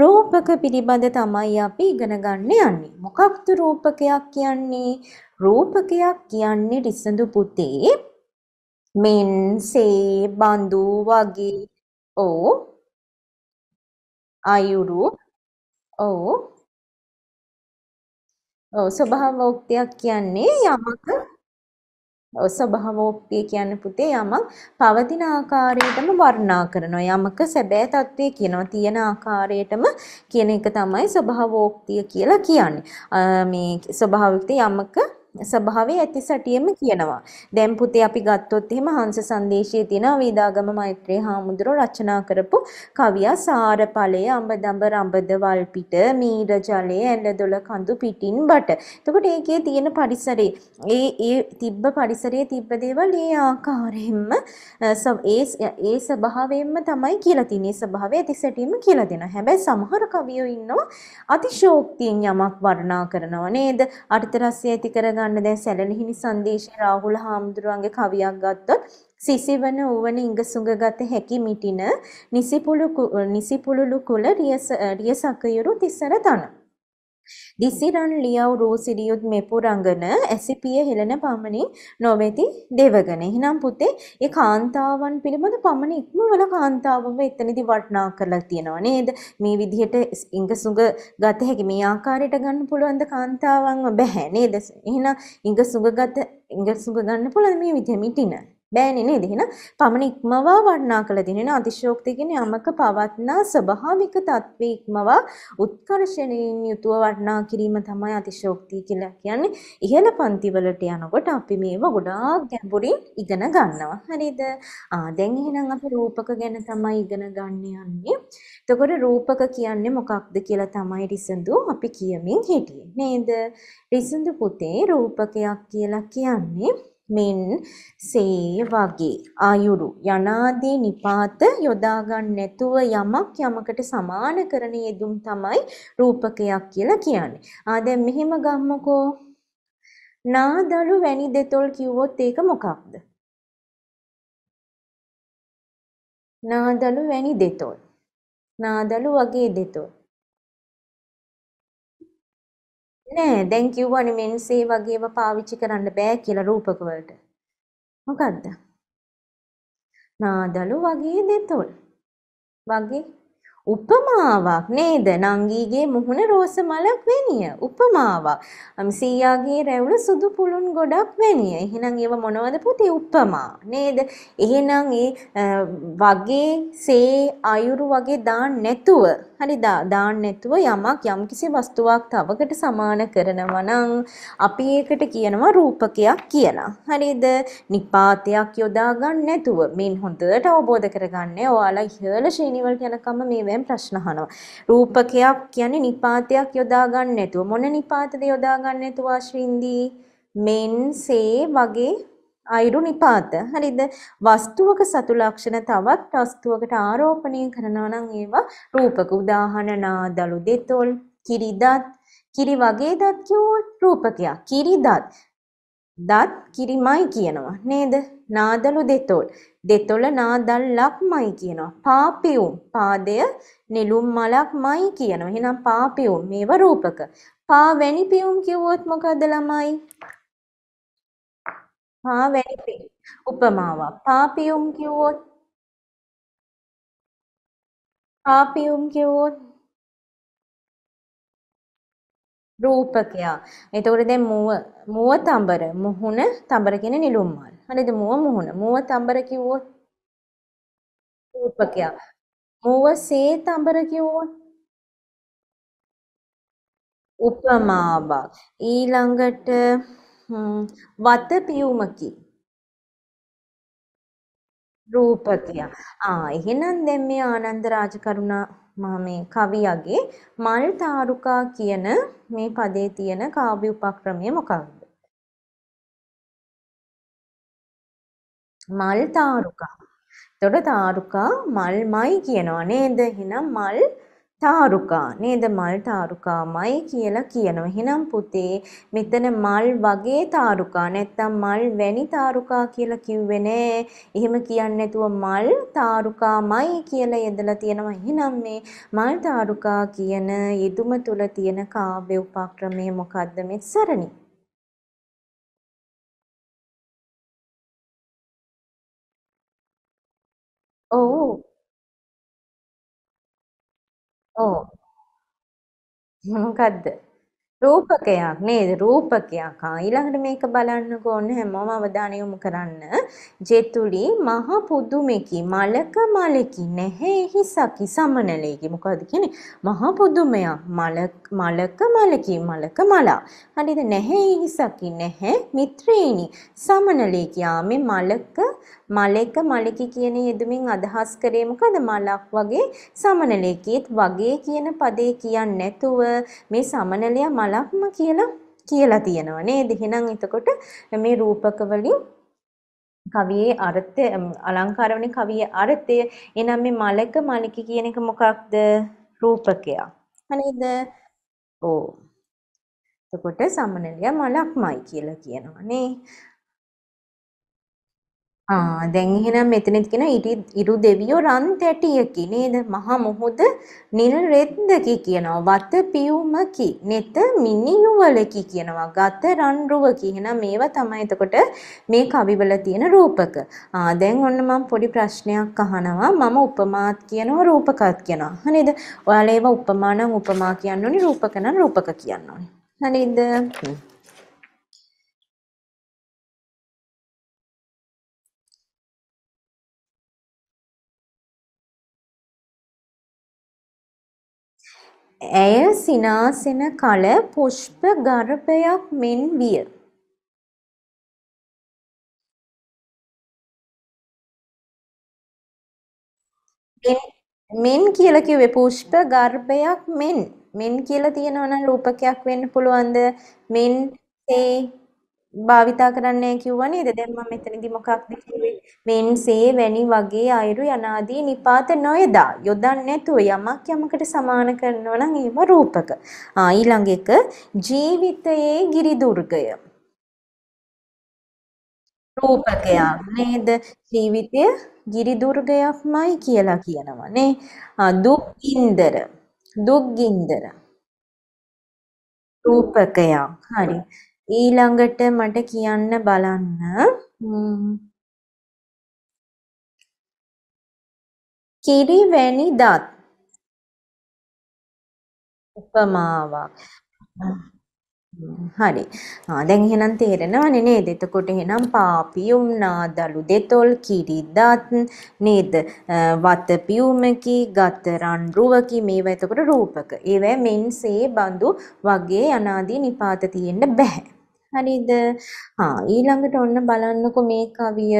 රූපක පිළිබඳ තමයි අපි ඉගෙන ගන්න යන්නේ. මොකක්ද රූපකයක් කියන්නේ? රූපකයක් කියන්නේ රිසඳු පුතේ මෙන් සේ බඳු වගේ ඕ අයුරු ඕ ඔව් ස්වභාවෝක්තියක් කියන්නේ යමක ඔව් ස්වභාවෝක්තිය කියන්නේ පුතේ යමක් පවතින ආකාරයටම වර්ණනා කරනවා යමක සැබෑ తත්වයේ කියනවා තියෙන ආකාරයටම කියන එක තමයි ස්වභාවෝක්තිය කියලා කියන්නේ මේ ස්වභාවෝක්තිය යමක ස්වභාවය ඇති සැටියෙම කියනවා. දැන් පුතේ අපි ගත්තොත් එහෙම හංස සංදේශයේ තියෙන වේදාගම මෛත්‍රී හාමුදුරුවෝ රචනා කරපු කවියා සාරපලයේ අඹදඹ රඹද වල් පිට මීර ජලයේ ඇඬදොළ කඳු පිටින් බට. එතකොට ඒකේ තියෙන පරිසරයේ ඒ ඒ තිබ්බ පරිසරයේ තිබ්බ දේවල් ඒ ආකාරයෙන්ම ඒ ඒ ස්වභාවයෙන්ම තමයි කියලා තියෙන්නේ. ස්වභාවය ඇති සැටියෙම කියලා දෙනවා. හැබැයි සමහර කවියෝ ඉන්නවා අතිශෝක්තියෙන් යමක් වර්ණනා කරනවා නේද? අර්ථ රසය ඇති කරගන්න ගන්න දැන් සැලලිහිණි සංදේශයේ රාහුල හාමුදුරුවන්ගේ කවියක් ගත්තොත් සිසිවන ඌවන ඉඟසුඟගත හැකි මිටින නිසිපුළු නිසිපුළුලු කුල රියසකයුරු තිසර තන දිසිරන් ලියව් රූ සිරියුත් මෙපුරඟන ඇසිපිය හෙළන පමණින් නොවෙති දෙවගෙන. එහෙනම් පුතේ ඒ කාන්තාවන් පිළිබඳ පමණ ඉක්මවල කාන්තාවව එතනදි වටනා කරලා තියෙනවා නේද? මේ විදිහට ඉඟසුඟ ගත හැකි මේ ආකාරයට ගන්න පුළුවන් ද කාන්තාවන්ව බෑ නේද? එහෙනම් ඉඟසුඟ ගත ඉඟසුඟ ගන්න පුළුවන් මේ විදිහ මිටින. බෑනේ නේද? එහෙනම් පමණ ඉක්මවා වර්ණනා කළ දිනෙන අතිශෝක්තියකින් යමක පවත්නා ස්වභාවික තත්ත්වයේ ඉක්මවා උත්කර්ෂණයෙන් යුතුව වර්ණනා කිරීම තමයි අතිශෝක්තිය කියලා කියන්නේ. ඉහළ පන්තිවලට යනකොට අපි මේව ගොඩාක් ගැඹුරින් ඉගෙන ගන්නවා. හරිද? ආ දැන් එහෙනම් අපි රූපක ගැන තමයි ඉගෙන ගන්න යන්නේ. එතකොට රූපක කියන්නේ මොකක්ද කියලා තමයි රිසඳු අපි කියමින් හිටියේ. නේද? රිසඳු පුතේ රූපකයක් කියලා කියන්නේ මෙන් සේ වගේ ආයුරු යනාදී නිපාත යොදාගන්න නැතුව යමක් යමකට සමාන කරන යෙදුම් තමයි රූපකයක් කියලා කියන්නේ. ආ දැන් මෙහෙම ගම්මකෝ. නාදලු වැනි දෙතොල් කිව්වොත් ඒක මොකක්ද? නාදලු වැනි දෙතොල්. නාදලු වගේ දෙතොල්. නෑ දැන් කිව්වනේ මෙන්සේ වගේව පාවිච්චි කරන්න බෑ කියලා රූපක වලට. මොකද්ද? නාදලු වගේ දෙතොල්. වගේ උපමාවක් නේද නංගීගේ මුහුණ රෝස මලක් වැනිය උපමාවක් අම්සීයාගේ රැවුල සුදු පුළුන් ගොඩක් වැනිය එහෙනම් ඒව මොනවද පුතේ උපමා නේද එහෙනම් ඒ වගේ සේ අයුරු වගේ දාන්න නැතුව හරි දාන්න නැතුව යමක් යම්කිසි වස්තුවක් තවකට සමාන කරනවා නම් අපි ඒකට කියනවා රූපකයක් කියලා හරිද නිපාතයක් යොදා ගන්න නැතුව මින් හොඳට අවබෝධ කරගන්න ඔයාලා ඉහළ ශ්‍රේණිවල යනකම මේ සමීපීවීමෙන් ප්‍රශ්න අහනවා. රූපකයක් කියන්නේ නිපාතයක් යොදා ගන්න නැතුව මොන නිපාතද යොදා ගන්න නැතුව ආශ්‍රින්දී මෙන් සේ වගේ අයිරු නිපාත. හරිද? වස්තුවක සතු ලක්ෂණ තවත් වස්තුවකට ආරෝපණය කරනවා නම් ඒවා රූපක. උදාහරණ නාදලු දෙතොල්, කිරිදත්, කිරි වගේ දත් කිව්වොත් රූපකයක්. කිරිදත් දත් කිරිමයි කියනවා නේද? නාදලු දෙතොල්. දෙතොල නාදල්ලක්මයි කියනවා. පාපියුම් පාදය නෙළුම් මලක්මයි කියනවා. එහෙනම් පාපියුම් මේව රූපක. පා වැනි පියුම් කිව්වොත් මොකද ළමයි? පා වැනි පියුම්. උපමාව. පාපියුම් කිව්වොත් පාපියුම් කිව්වොත් රූපකයා. එතකොට දැන් මුව මුව තඹර මුහුණ තඹර කියන්නේ නිලුම් මල්. හරිද? මුව මුහුණ. මුව තඹර කිව්වොත් රූපකයා. මුව සේ තඹර කිව්වොත් උපමාවක්. ඊළඟට වත පියුමකි. රූපකයා. ආ එහෙනම් දැන් මේ ආනන්ද රාජකරුණා මා මේ කවියගේ මල් තාරුකා කියන මේ පදේ තියෙන කාව්‍ය උපක්‍රමය මොකක්ද? මල් තාරුකා. එතකොට තාරුකා මල්මයි කියනවා නේද? එහෙනම් මල් තාරුකා නේද මල් තාරුකාමයි කියලා කියනවා. එහෙනම් පුතේ මෙතන මල් වගේ තාරුකා නැත්තම් මල් වැනි තාරුකා කියලා කිව්වේ නෑ. එහෙම කියන්නේ නැතුව මල් තාරුකාමයි කියලා යදලා තියෙනවා. එහෙනම් මේ මල් තාරුකා කියන යෙදුම තුල තියෙන කාව්‍ය උපක්‍රමය මොකද්ද මේ සරණි? ඔව් ඕ මොකද්ද? රූපකයක් නේද? රූපකයක්. ආ ඊළඟට මේක බලන්නකෝ ඕන හැමෝම අවධානය යොමු කරන්න. ජෙතුලි මහ පුදුමෙකි. මලක මලකි. නැහැෙහි සකි සමනලෙකි. මොකද්ද කියන්නේ? මහ පුදුමයක්. මලක මලකි. මලක මලා. හරිද? නැහැෙහි සකි. නැහැ මිත්‍රේනි. සමනලෙකි. ආ මේ මලක මලක මලකි කියන යෙදුමින් අදහස් කරේ මොකද මලක් වගේ සමනලයකෙත් වගේ කියන පදේ කියන්නේ නැතුව මේ සමනලය මලක්ම කියලා කියලා තියෙනවා නේද එහෙනම් එතකොට මේ රූපක වලින් කවියේ අර්ථය අලංකාරවනේ කවියේ අර්ථය එනම් මේ මලක මලකි කියන එක මොකක්ද රූපකයක් හරිද ඕ එතකොට සමනලිය මලක්මයි කියලා කියනවා නේ ආ දැන් එහෙනම් මෙතනත් කියන ඉරු දෙවියෝ රන් තැටියකි නේද මහා මොහොත නිල් රෙද්දකි කියනවා වත පියුමකි නෙත මිනි යුවලකි කියනවා ගත රන් රුවකි එහෙනම් මේවා තමයි එතකොට මේ කවිවල තියෙන රූපක ආ දැන් ඔන්න මම පොඩි ප්‍රශ්නයක් අහනවා මම උපමාත් කියනවා රූපකත් කියනවා නේද ඔයාලා ඒවා උපමා නම් උපමා කියන්න ඕනේ රූපක නම් රූපක කියන්න ඕනේ හරිද ඇය සිනාසෙන කල පුෂ්ප ගර්භයක් මෙන් විය. මෙන් කියලා කිව්වේ පුෂ්ප ගර්භයක් මෙන්. මෙන් කියලා තියෙනවනම් රූපකයක් වෙන්න පුළුවන්ද? මෙන් තේ භාවිතා කරන්නේ කිව්වා නේද? දැන් මම මෙතනදී මොකක්ද කිව්වේ? මෙන්සේ වැනි වගේ අයුරු යනාදී නිපාත නොයදා යොදන්නේ නැතුව යමක් යමකට සමාන කරනවා නම් ඒව රූපක. ආ ඊළඟ එක ජීවිතයේ ගිරිදුර්ගය. රූපකයා නේද? ජීවිතය ගිරිදුර්ගයක්මයි කියලා කියනවා නේ. දුක් ඉන්දර. දුක් ඉන්දර. රූපකයා. හරි. ඊළඟට මට කියන්න බලන්න කිරිවැනි දත් උපමාවක් හරි. ආ දැන් එහෙනම් තේරෙනවනේ නේද? එතකොට එහෙනම් පාපියුම් නාදලු දෙතොල් කිරිදත් නේද? වත පියුමකි, ගතරන් රුවකි මේවා එතකොට රූපක. ඒවැ මෙන්සේ බඳු වගේ අනාදී නිපාත තියෙන්න බෑ. හරිද? හා ඊළඟට ඔන්න බලන්නකො මේ කවිය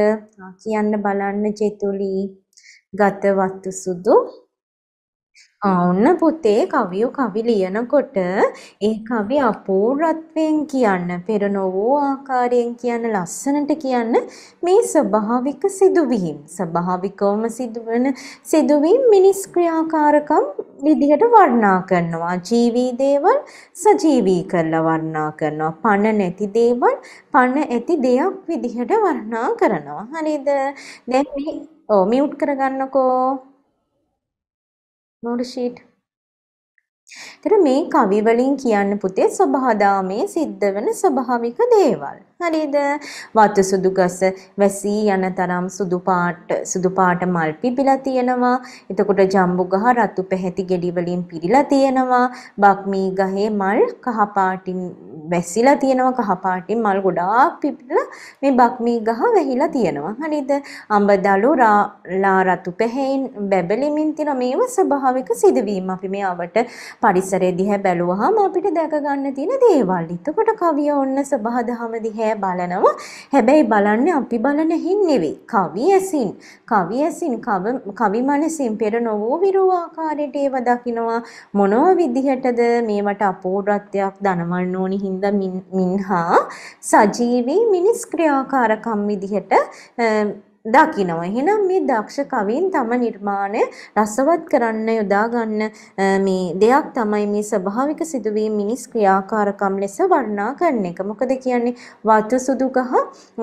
කියන්න බලන්න චෙතුලි ගත වත්තු සුදු ඔන්න පුතේ කවියෝ කවි ලියනකොට ඒ කවි අපූර්වත්වයෙන් කියන්න පෙර නොවූ ආකාරයෙන් කියන්න ලස්සනට කියන්න මේ ස්වභාවික සිදුවීම් ස්වභාවිකවම සිදුවන සිදුවීම් මිනිස් ක්‍රියාකාරකම් විදිහට වර්ණනා කරනවා ජීවී දේවල් සජීවී කරලා වර්ණනා කරනවා පණ නැති දේවල් පණ ඇති දෙයක් විදිහට වර්ණනා කරනවා හරිද දැන් මේ ඕ මියුට් කරගන්නකෝ නූර්ෂීට්. එතන මේ කවි වලින් කියන්න පුතේ සබහාදාමේ සිද්ධ වෙන ස්වභාවික දේවල්. හරිද? වතු සුදු ගස වැසී යන තරම් සුදු පාට සුදු පාට මල් පිපිලා තියෙනවා. එතකොට ජම්බු ගහ රතු පැහැති ගෙඩි වලින් පිරීලා තියෙනවා. බක්මී ගහේ මල් කහ පාටින් වැසිලා තියෙනවා කහපාටින් මල් ගොඩාක් පිපිලා මේ බක්මී ගහ වැහිලා තියෙනවා. හරිද? අඹදළු ලා රතු පැහැයෙන් බැබලෙමින් තියෙන මේව ස්වභාවික සිදුවීම්. අපි මේවට පරිසරය දිහා බැලුවහම අපිට දැක ගන්න තියෙන දේවල්. එතකොට කවිය ඔන්න සබහදහම දිහා බලනවා. හැබැයි බලන්නේ අපි බලන හින් නෙවෙයි. කවි ඇසින්. කවි ඇසින් කවි මනසින් පෙර නොවෝ විරෝ ආකාරයට ඒව දකිනවා. මොනෝ විදිහටද මේවට අපෝරත්වයක් දනවන්න ඕනි හින්දා හොඳ මින්හා සජීවී මිනිස් ක්‍රියාකාරකම් විදිහට දකිනවා. එහෙනම් මේ දක්ෂ කවීන් තම නිර්මාණය රසවත් කරන්න යොදා ගන්න මේ දෙයක් තමයි මේ ස්වභාවික සිදුවීම් මිනිස් ක්‍රියාකාරකම් ලෙස වර්ණනා කරන එක. මොකද කියන්නේ වතු සුදු ගහ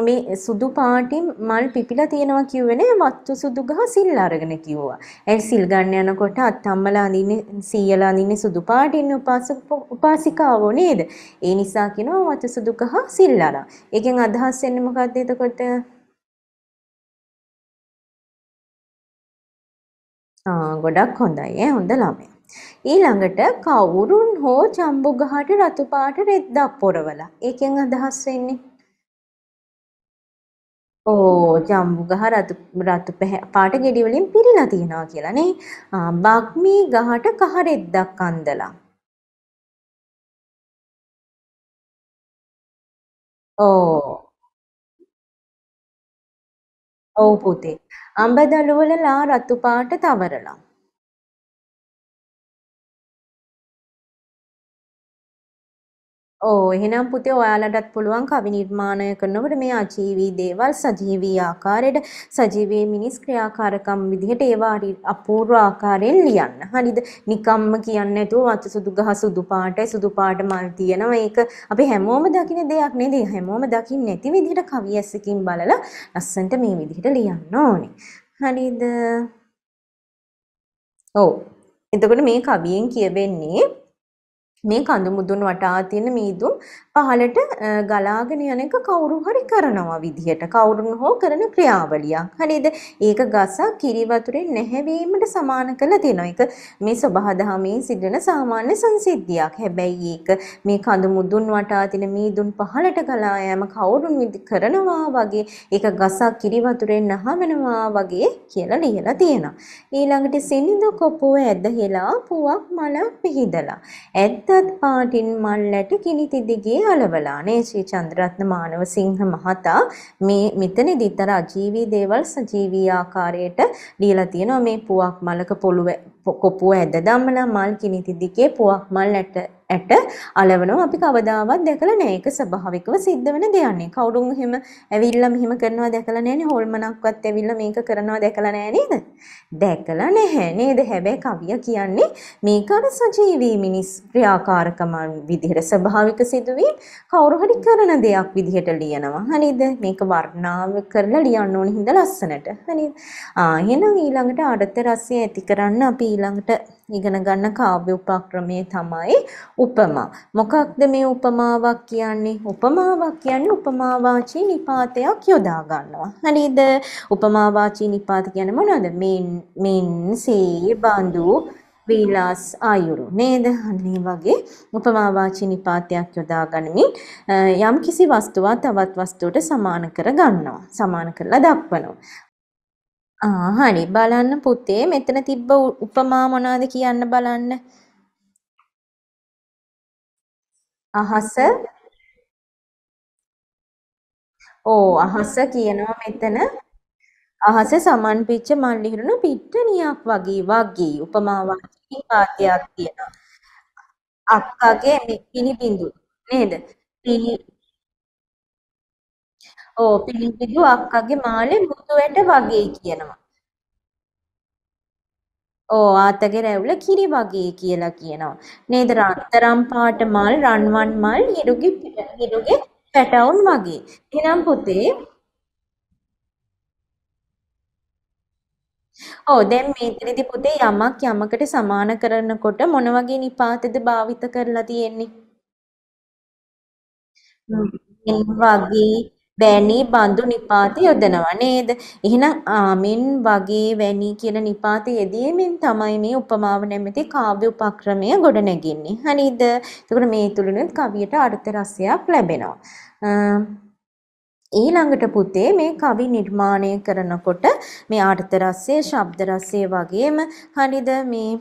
මේ සුදු පාටින් මල් පිපිලා තියෙනවා කියුවනේ වතු සුදු ගහ සිල් අරගෙන කිව්වා. ඒ සිල් ගන්න යනකොට අත්තම්මලා අඳින්නේ සීයලා අඳින්නේ සුදු පාටින් උපාසිකාවෝ නේද? ඒ නිසා කියනවා වතු සුදු ගහ සිල් අරන්. ඒකෙන් අදහස් වෙන්නේ මොකද්ද එතකොට? ගොඩක් හොඳයි හොඳ ළමයි. ඊළඟට කවුරුන් හෝ ජම්බු ගහට රතු පාට රෙද්දක් පොරවලා. ඒකෙන් අදහස් වෙන්නේ ඕ ජම්බු ගහ රතු රතු පාට ගෙඩි වලින් පිරීලා තියනවා කියලා නේ. බක්මි ගහට කහ රෙද්දක් අන්දලා. ඕ ඔව් පුතේ. අඹ දළුවල ලා රතු පාට තවරලා. ඕ එහෙනම් පුතේ ඔයාලටත් පුළුවන් කවි නිර්මාණය කරනකොට මේ අජීවී දේවල් සජීවී ආකාරයට සජීවී මිනිස් ක්‍රියාකාරකම් විදිහට ඒවා හරි අපූර්ව ආකාරයෙන් ලියන්න. හරිද? නිකම්ම කියන්නේ නැතුව වච සුදු ගහ සුදු පාටයි සුදු පාට මල් තියෙනවා. ඒක අපි හැමෝම දකින දෙයක් නේද? හැමෝම දකින්නේ නැති විදිහට කවි ඇසකින් බලලා ලස්සන්ට මේ විදිහට ලියන්න ඕනේ. හරිද? ඔව්. එතකොට මේ කවියෙන් කියවෙන්නේ මේ කඳු මුදුන් වටා තියෙන මීදුම් පහලට ගලාගෙන යන එක කවුරු හරි කරනවා විදිහට කවුරුන් හෝ කරන ක්‍රියාවලියක් හරිද ඒක ගස කිරි වතුරෙන් නැහැවීමට සමාන කරලා තියෙනවා ඒක මේ සබහාදහමේ සිදුවෙන සාමාන්‍ය සංසිද්ධියක් හැබැයි ඒක මේ කඳු මුදුන් වටා තියෙන මීදුම් පහලට ගලා යෑම කවුරුන් කරනවා වගේ ඒක ගස කිරි වතුරෙන් නැහවෙනවා වගේ කියලා ලියලා තියෙනවා ඊළඟට සිනිඳ කොපුව ඇදහිලා පුවක් මලක් පිහිදලා ඇත් නැවතත් පාටින් මල්ලට කිනිති දිගේ అలවලා නේ ශ්‍රී චන්ද්‍රරත්න මානවසිංහ මහතා මේ මෙතනදිත් අර අජීවී දේවල් සජීවී ආකාරයට දීලා තියෙනවා මේ පුවක් මලක පොළු කොපුව ඇද දමලා මල් කිනිති දිගේ පුවක් මල්ලට ඇට අලවනවා අපි කවදාවත් දැකලා නැහැ. ඒක ස්වභාවිකව සිද්ධ වෙන දෙයක් කවුරුන් එහෙම ඇවිල්ලා මෙහෙම කරනවා දැකලා නැහැනේ. හොල්මනක්වත් ඇවිල්ලා මේක කරනවා දැකලා නැහැ නේද? දැකලා නැහැ නේද? හැබැයි කවිය කියන්නේ මේක අර සජීවී මිනිස් ක්‍රියාකාරකම විදිහට ස්වභාවික සිදුවීම් කවුරු හරි කරන දෙයක් විදිහට ලියනවා. හරිද? මේක වර්ණාව කරලා ලියන්න ඕනේ හින්දා ලස්සනට. හරිද? ආ එහෙනම් ඊළඟට ආඩත රසය ඇති කරන්න අපි ඊළඟට ඉගෙන ගන්න කාව්‍ය උපක්‍රමයේ තමයි උපමා. මොකක්ද මේ උපමාවක් කියන්නේ? උපමාවක් කියන්නේ උපමාවාචී නිපාතයක් යොදා ගන්නවා. හරිද? උපමාවාචී නිපාත කියන්නේ මොනවද? මින් මින් සේ බඳු වීලාස් ආයුරු නේද අනේ වගේ උපමා වාචී නිපාතයක් යොදා ගනිමින් යම්කිසි වස්තුවක් තවත් වස්තුවට සමාන කර ගන්නවා සමාන කරලා දක්වනවා ආ හරි බලන්න පුතේ මෙතන තිබ්බ උපමා මොනවද කියන්න බලන්න. අහස ඕ අහස කියනවා මෙතන අහස සමන් පිච්ච මල් ඉහිරුණු පිට්ටනියක් වගේ වගේ උපමාවක් වාක්‍යයක් තියෙනවා. අක්කගේ පිනි බිඳු නේද? පිනි ඕ පිළිබිදු අක්කගේ මාලේ මුතු ඇට වගේ කියනවා. ඕ ආතගේ රැවුල කිරි වගේ කියලා කියනවා. නේද රත්තරම් පාට මල් රන්වන් මල් හිරුගේ හිරුගේ පැටවුන් වගේ. එහෙනම් පුතේ ඔව් දැන් මේතනදි පුතේ යමක් යමකට සමාන කරනකොට මොන වගේ නිපාතද භාවිත කරලා තියෙන්නේ? වගේ බැනි බඳු නිපාත යොදනවා නේද? එහෙනම් ආමින් වගේ වැනි කියන නිපාත යෙදීමෙන් තමයි මේ උපමාව නැමැති කාව්‍ය උපක්‍රමය ගොඩනැගෙන්නේ. හරිද? එතකොට මේ තුලිනුත් කවියට අර්ථ රසයක් ලැබෙනවා. ඊළඟට පුතේ මේ කවි නිර්මාණය කරනකොට මේ අර්ථ රසය, ශබ්ද රසය වගේම හරිද මේ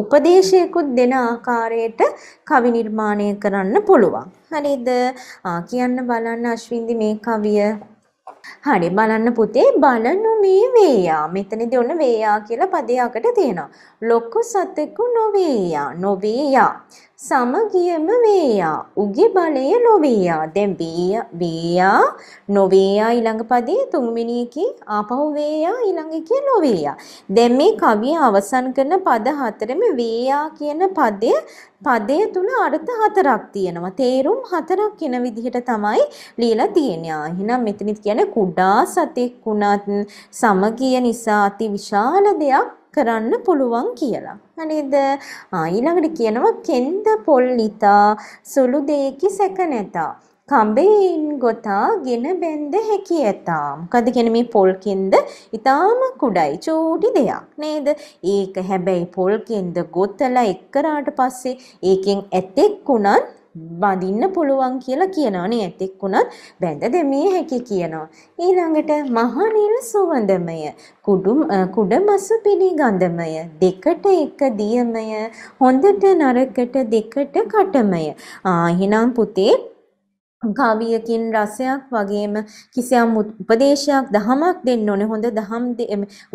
උපදේශයකුත් දෙන ආකාරයට කවි නිර්මාණය කරන්න පුළුවන්. හරිද? කියන්න බලන්න අශ්වින්දි මේ කවිය හරි බලන්න පුතේ බලනු මේ වේයා. මෙතනදී ඔන්න වේයා කියලා පදයකට තියෙනවා. ලොකු සතෙකු නොවේයා. නොවේයා. සමගියම වේයා උගේ බලය නොවේයා දැන් වේයා නොවේයා ඊළඟ පදේ තුන්වෙනි එකේ ආපහු වේයා ඊළඟ එකේ නොවේයා දැන් මේ කවිය අවසන් කරන පද හතරෙම වේයා කියන පදය පදය තුල අර්ථ හතරක් තියෙනවා. තේරුම් හතරක් වෙන විදිහට තමයි ලියලා තියෙන්නේ. එහෙනම් මෙතනදි කියන්නේ කුඩා සතෙක් වුණත් සමගිය නිසා අති විශාල දෙයක් කරන්න පුළුවන් කියලා. හරිද? ඊළඟට කියනවා කෙන්ද පොල්ලිතා සුළු දෙයකි සැක නැතා. කඹේන් ගොතා ගෙන බැඳ හැකි ඇතා. මොකද කියන්නේ මේ පොල් කෙන්ද ඊටාම කුඩයි චූටි දෙයක් නේද? ඒක හැබැයි පොල් කෙන්ද ගොතලා එක්කරාට පස්සේ ඒකෙන් ඇතෙක් උනත් බඳින්න පුළුවන් කියලා කියනවා නේ ඇතෙක් වුණත් බැඳ දෙමිය හැකි කියනවා. ඊළඟට මහා නිල් සුවඳමය කුඩු කුඩ මසු පිළිගඳමය දෙකට එක දියමය හොඳට නරකට දෙකට කටමය. ආ එහෙනම් පුතේ කාව්‍යයකින් රසයක් වගේම කිසියම් උපදේශයක් දහමක් දෙන්න ඕනේ හොඳ දහම්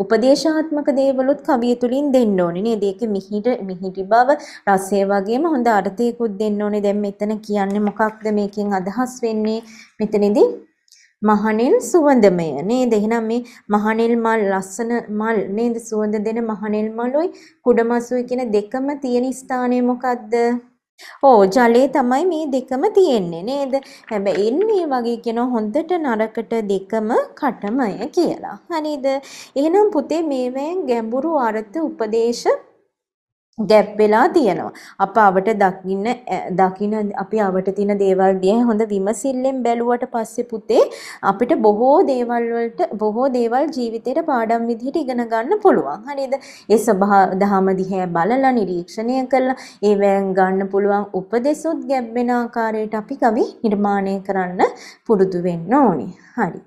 උපදේශාත්මක දේවලුත් කවිය තුලින් දෙන්න ඕනේ නේද ඒක මිහිට මිහිටි බව රසය වගේම හොඳ අර්ථයකුත් දෙන්න ඕනේ දැන් මෙතන කියන්නේ මොකක්ද මේකෙන් අදහස් වෙන්නේ මෙතනදී මහනෙල් සුවඳමය නේද එහෙනම් මේ මහනෙල් මල් ලස්සන මල් නේද සුවඳ දෙන මහනෙල් මලුයි කුඩමසුයි කියන දෙකම තියෙන ස්ථානය මොකක්ද ඕ ජලය තමයි මේ දෙකම තියෙන්නේ නේද? හැබැයි මේ වගේ කියන හොඳට නරකට දෙකම කටමය කියලා. හරිද? එහෙනම් පුතේ මේවෙන් ගැඹුරු අර්ථ උපදේශ ගැප් වෙලා තියෙනවා. අප අවට දකින්න දකින්න අපි අවට තියෙන දේවල් දිහා හොඳ විමසිල්ලෙන් බැලුවට පස්සේ පුතේ අපිට බොහෝ දේවල් වලට බොහෝ දේවල් ජීවිතේට පාඩම් විදිහට ඉගෙන ගන්න පුළුවන්. හරිද? ඒ සබහා දහම දිහා බලලා නිරීක්ෂණය කරලා ඒවෙන් ගන්න පුළුවන් උපදෙස් උත් ගැබ් වෙන ආකාරයට අපි කවි නිර්මාණය කරන්න පුරුදු වෙන්න ඕනේ. හරි.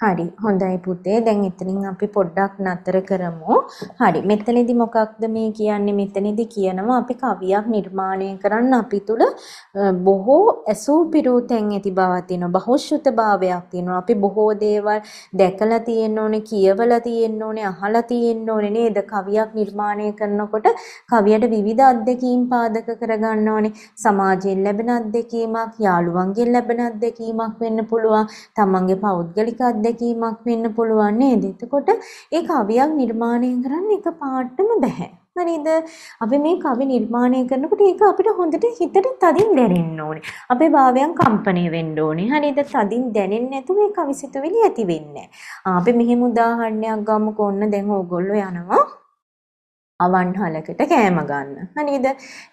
හරි හොඳයි පුතේ දැන් එතනින් අපි පොඩ්ඩක් නතර කරමු. හරි මෙතනදි මොකක්ද මේ කියන්නේ මෙතනදි කියනවා අපි කවියක් නිර්මාණය කරන්න අපි තුල බොහෝ අසූපිරූතෙන් ඇති බවක් තියෙනවා. බහුශෘත භාවයක් තියෙනවා. අපි බොහෝ දේවල් දැකලා තියෙන්න ඕනේ, කියවලා තියෙන්න ඕනේ, අහලා තියෙන්න ඕනේ නේද? කවියක් නිර්මාණය කරනකොට කවියට විවිධ අත්දැකීම් පාදක කරගන්න ඕනේ. සමාජයෙන් ලැබෙන අත්දැකීමක්, යාළුවන්ගෙන් ලැබෙන අත්දැකීමක් වෙන්න පුළුවන්. තමන්ගේ පෞද්ගලික අත්දැකීමක් වෙන්න පුළුවන් නේද? එතකොට ඒ කවියක් නිර්මාණය කරන්න එක පාටම බෑ. හරිද? අපි මේ කවි නිර්මාණය කරනකොට ඒක අපිට හොඳට හිතට තදින් දැනෙන්න ඕනේ. අපේ භාවයන් කම්පණය වෙන්න ඕනේ. හරිද? තදින් දැනෙන්නේ නැතුව ඒ කවිසිතුවිලි ඇති වෙන්නේ නැහැ. අපි මෙහෙම උදාහරණයක් ගමුකෝ. ඔන්න දැන් ඕගොල්ලෝ යනවා අවන්හලකට කෑම ගන්න. හරිද?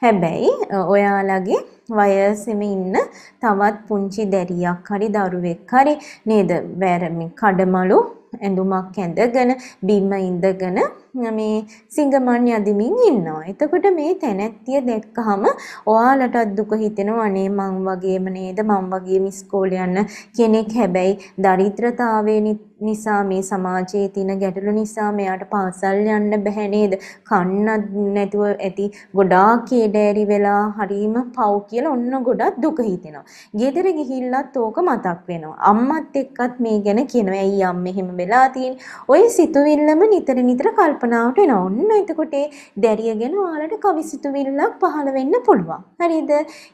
හැබැයි ඔයාලගේ වයසෙම ඉන්න තවත් පුංචි දැරියක් හරි දරුවෙක් හරි නේද? බෑර කඩමලු ඇඳුමක් ඇඳගෙන බිම ඉඳගෙන මේ සිංගමන් යදිමින් ඉන්නවා. එතකොට මේ තැනැත්තිය දැක්කහම ඔයාලටත් දුක හිතෙනවා අනේ මං වගේම නේද මං වගේම ඉස්කෝලේ යන කෙනෙක් හැබැයි දරිද්‍රතාවයේ නිසා මේ සමාජයේ තියෙන ගැටලු නිසා මෙයාට පාසල් යන්න බැහැ නේද? කන්නත් නැතුව ඇති ගොඩාක් කේඩෑරි වෙලා හරීම පව් කියලා ඔන්න ගොඩක් දුක හිතෙනවා. ගෙදර ගිහිල්ලත් ඕක මතක් වෙනවා. අම්මත් එක්කත් මේ ගැන කියනවා. ඇයි අම්මේ එහෙම වෙලා තියෙන්නේ? ওই සිතුවිල්ලම නිතර නිතර කල්පනා කල්පනාවට එනවා. ඔන්න එතකොට ඒ දැරිය ගැන ඔයාලට කවිසිතුවිල්ලක් පහළ වෙන්න පුළුවන්. හරිද?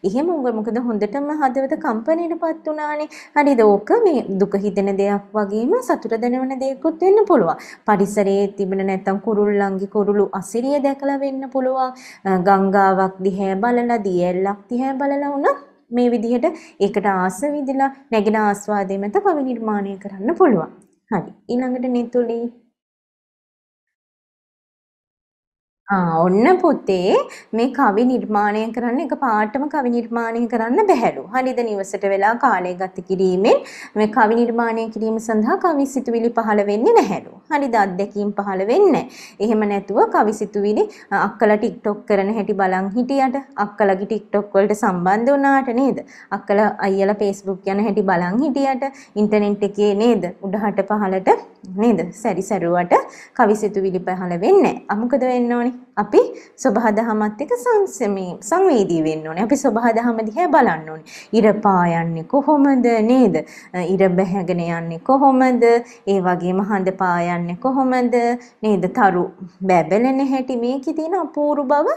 එහෙම උඟ මොකද හොඳටම හදවත කම්පණයටපත් උනානේ. හරිද? ඕක මේ දුක හිතෙන දෙයක් වගේම සතුට දැනවන දෙයක්කුත් වෙන්න පුළුවන්. පරිසරයේ තිබෙන නැත්තම් කුරුල්ලන්ගේ කුරුළු අසිරිය දැකලා වෙන්න පුළුවන්. ගංගාවක් දිහා බලලා, දියැලක් දිහා බලලා වුණත් මේ විදිහට ඒකට ආස විඳලා නැගෙන ආස්වාදයේ මත කවි නිර්මාණය කරන්න පුළුවන්. හරි. ඊළඟට නිතුලී ඔන්න පුතේ මේ කවි නිර්මාණය කරන්න එක පාටම කවි නිර්මාණය කරන්න බැහැලු. හරිද නිවසට වෙලා කාලය ගත කිරීමෙන් මේ කවි නිර්මාණය කිරීම සඳහා කවි සිතුවිලි පහළ වෙන්නේ නැහැලු. හරිද අත්දැකීම් පහළ වෙන්නේ එහෙම නැතුව කවි සිතුවිලි අක්කලා ටික්ටොක් කරන හැටි බලන් හිටියට අක්කලාගේ ටික්ටොක් වලට සම්බන්ධ වුණාට නේද? අක්කලා අයියලා Facebook යන හැටි බලන් හිටියට ඉන්ටර්නෙට් එකේ නේද උඩහට පහළට නේද? සැරි සැරුවට කවි සිතුවිලි පහළ වෙන්නේ නැහැ. මොකද වෙන්න ඕනේ? අපි සබහා දහමත් එක්ක සංසමී සංවේදී වෙන්න ඕනේ. අපි සබහා දහම දිහා බලන්න ඕනේ. ඉර පායන්නේ කොහොමද නේද? ඉර බැහැගෙන යන්නේ කොහොමද? ඒ වගේම හඳ පායන්නේ කොහොමද? නේද? තරු බැබලෙන හැටි මේකේ තියෙන අපූර්ව බව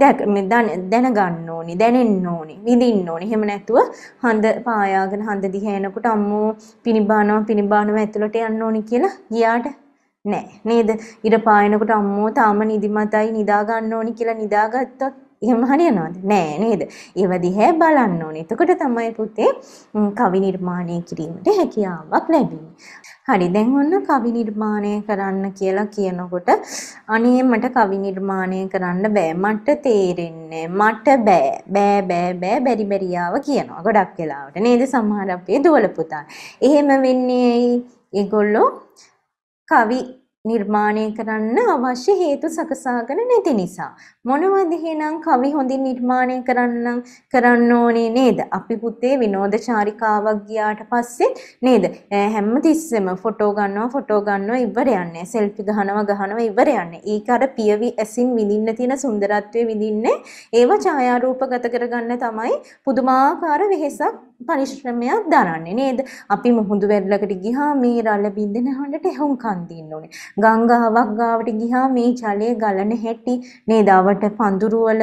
දැනගන්න ඕනේ, දැනෙන්න ඕනේ, විඳින්න ඕනේ. එහෙම නැතුව හඳ පායාගෙන හඳ දිහා යනකොට අම්මෝ පිනිබානවා පිනිබානවා ඇතුළට යන්න ඕනේ කියලා ගියාට නෑ නේද? ඊට පායනකොට අම්මෝ තාම නිදිමතයි නිදා ගන්න ඕනි කියලා නිදාගත්තොත් එහෙම හරියනවද? නෑ නේද? ඒව දිහා බලන්න ඕනේ. එතකොට තමයි පුතේ කවි නිර්මාණය කිරීමට හැකියාවක් ලැබෙන්නේ. හරි දැන් ඔන්න කවි නිර්මාණය කරන්න කියලා කියනකොට අනේ මට කවි නිර්මාණය කරන්න බෑ. මට තේරෙන්නේ මට බෑ. බෑ බෑ බෑ බැරි බැරියාව කියනවා. ගොඩක් වෙලාවට නේද සමහර අපේ දුවල පුතා. එහෙම වෙන්නේ ඒගොල්ලෝ කවි නිර්මාණය කරන්න අවශ්‍ය හේතු සකසාගෙන නැති නිසා මොනවද එහෙනම් කවි හොඳින් නිර්මාණය කරන්න කරන්න ඕනේ නේද? අපි පුතේ විනෝද චාරිකාවක් ගියාට පස්සේ නේද? හැම තිස්සෙම ෆොටෝ ගන්නවා ෆොටෝ ගන්නවා ඉවරයන්නේ. සෙල්ෆි ගහනවා ගහනවා ඉවරයන්නේ. ඒක අර පියවි ඇසින් විඳින්න තියෙන සුන්දරත්වය විඳින්නේ ඒව ඡායාරූපගත කරගන්න තමයි පුදුමාකාර වෙහෙසක් පරිශ්‍රමයක් දරන්නේ නේද? අපි මුහුදු වැල්ලකට ගිහා මේ රළ බින්දෙන හඬට එහුම්කන් දින්න ඕනේ. ගංගාවක් ගාවට ගිහා මේ ජලය ගලන හැටි නේද? ගාවට පඳුරු වල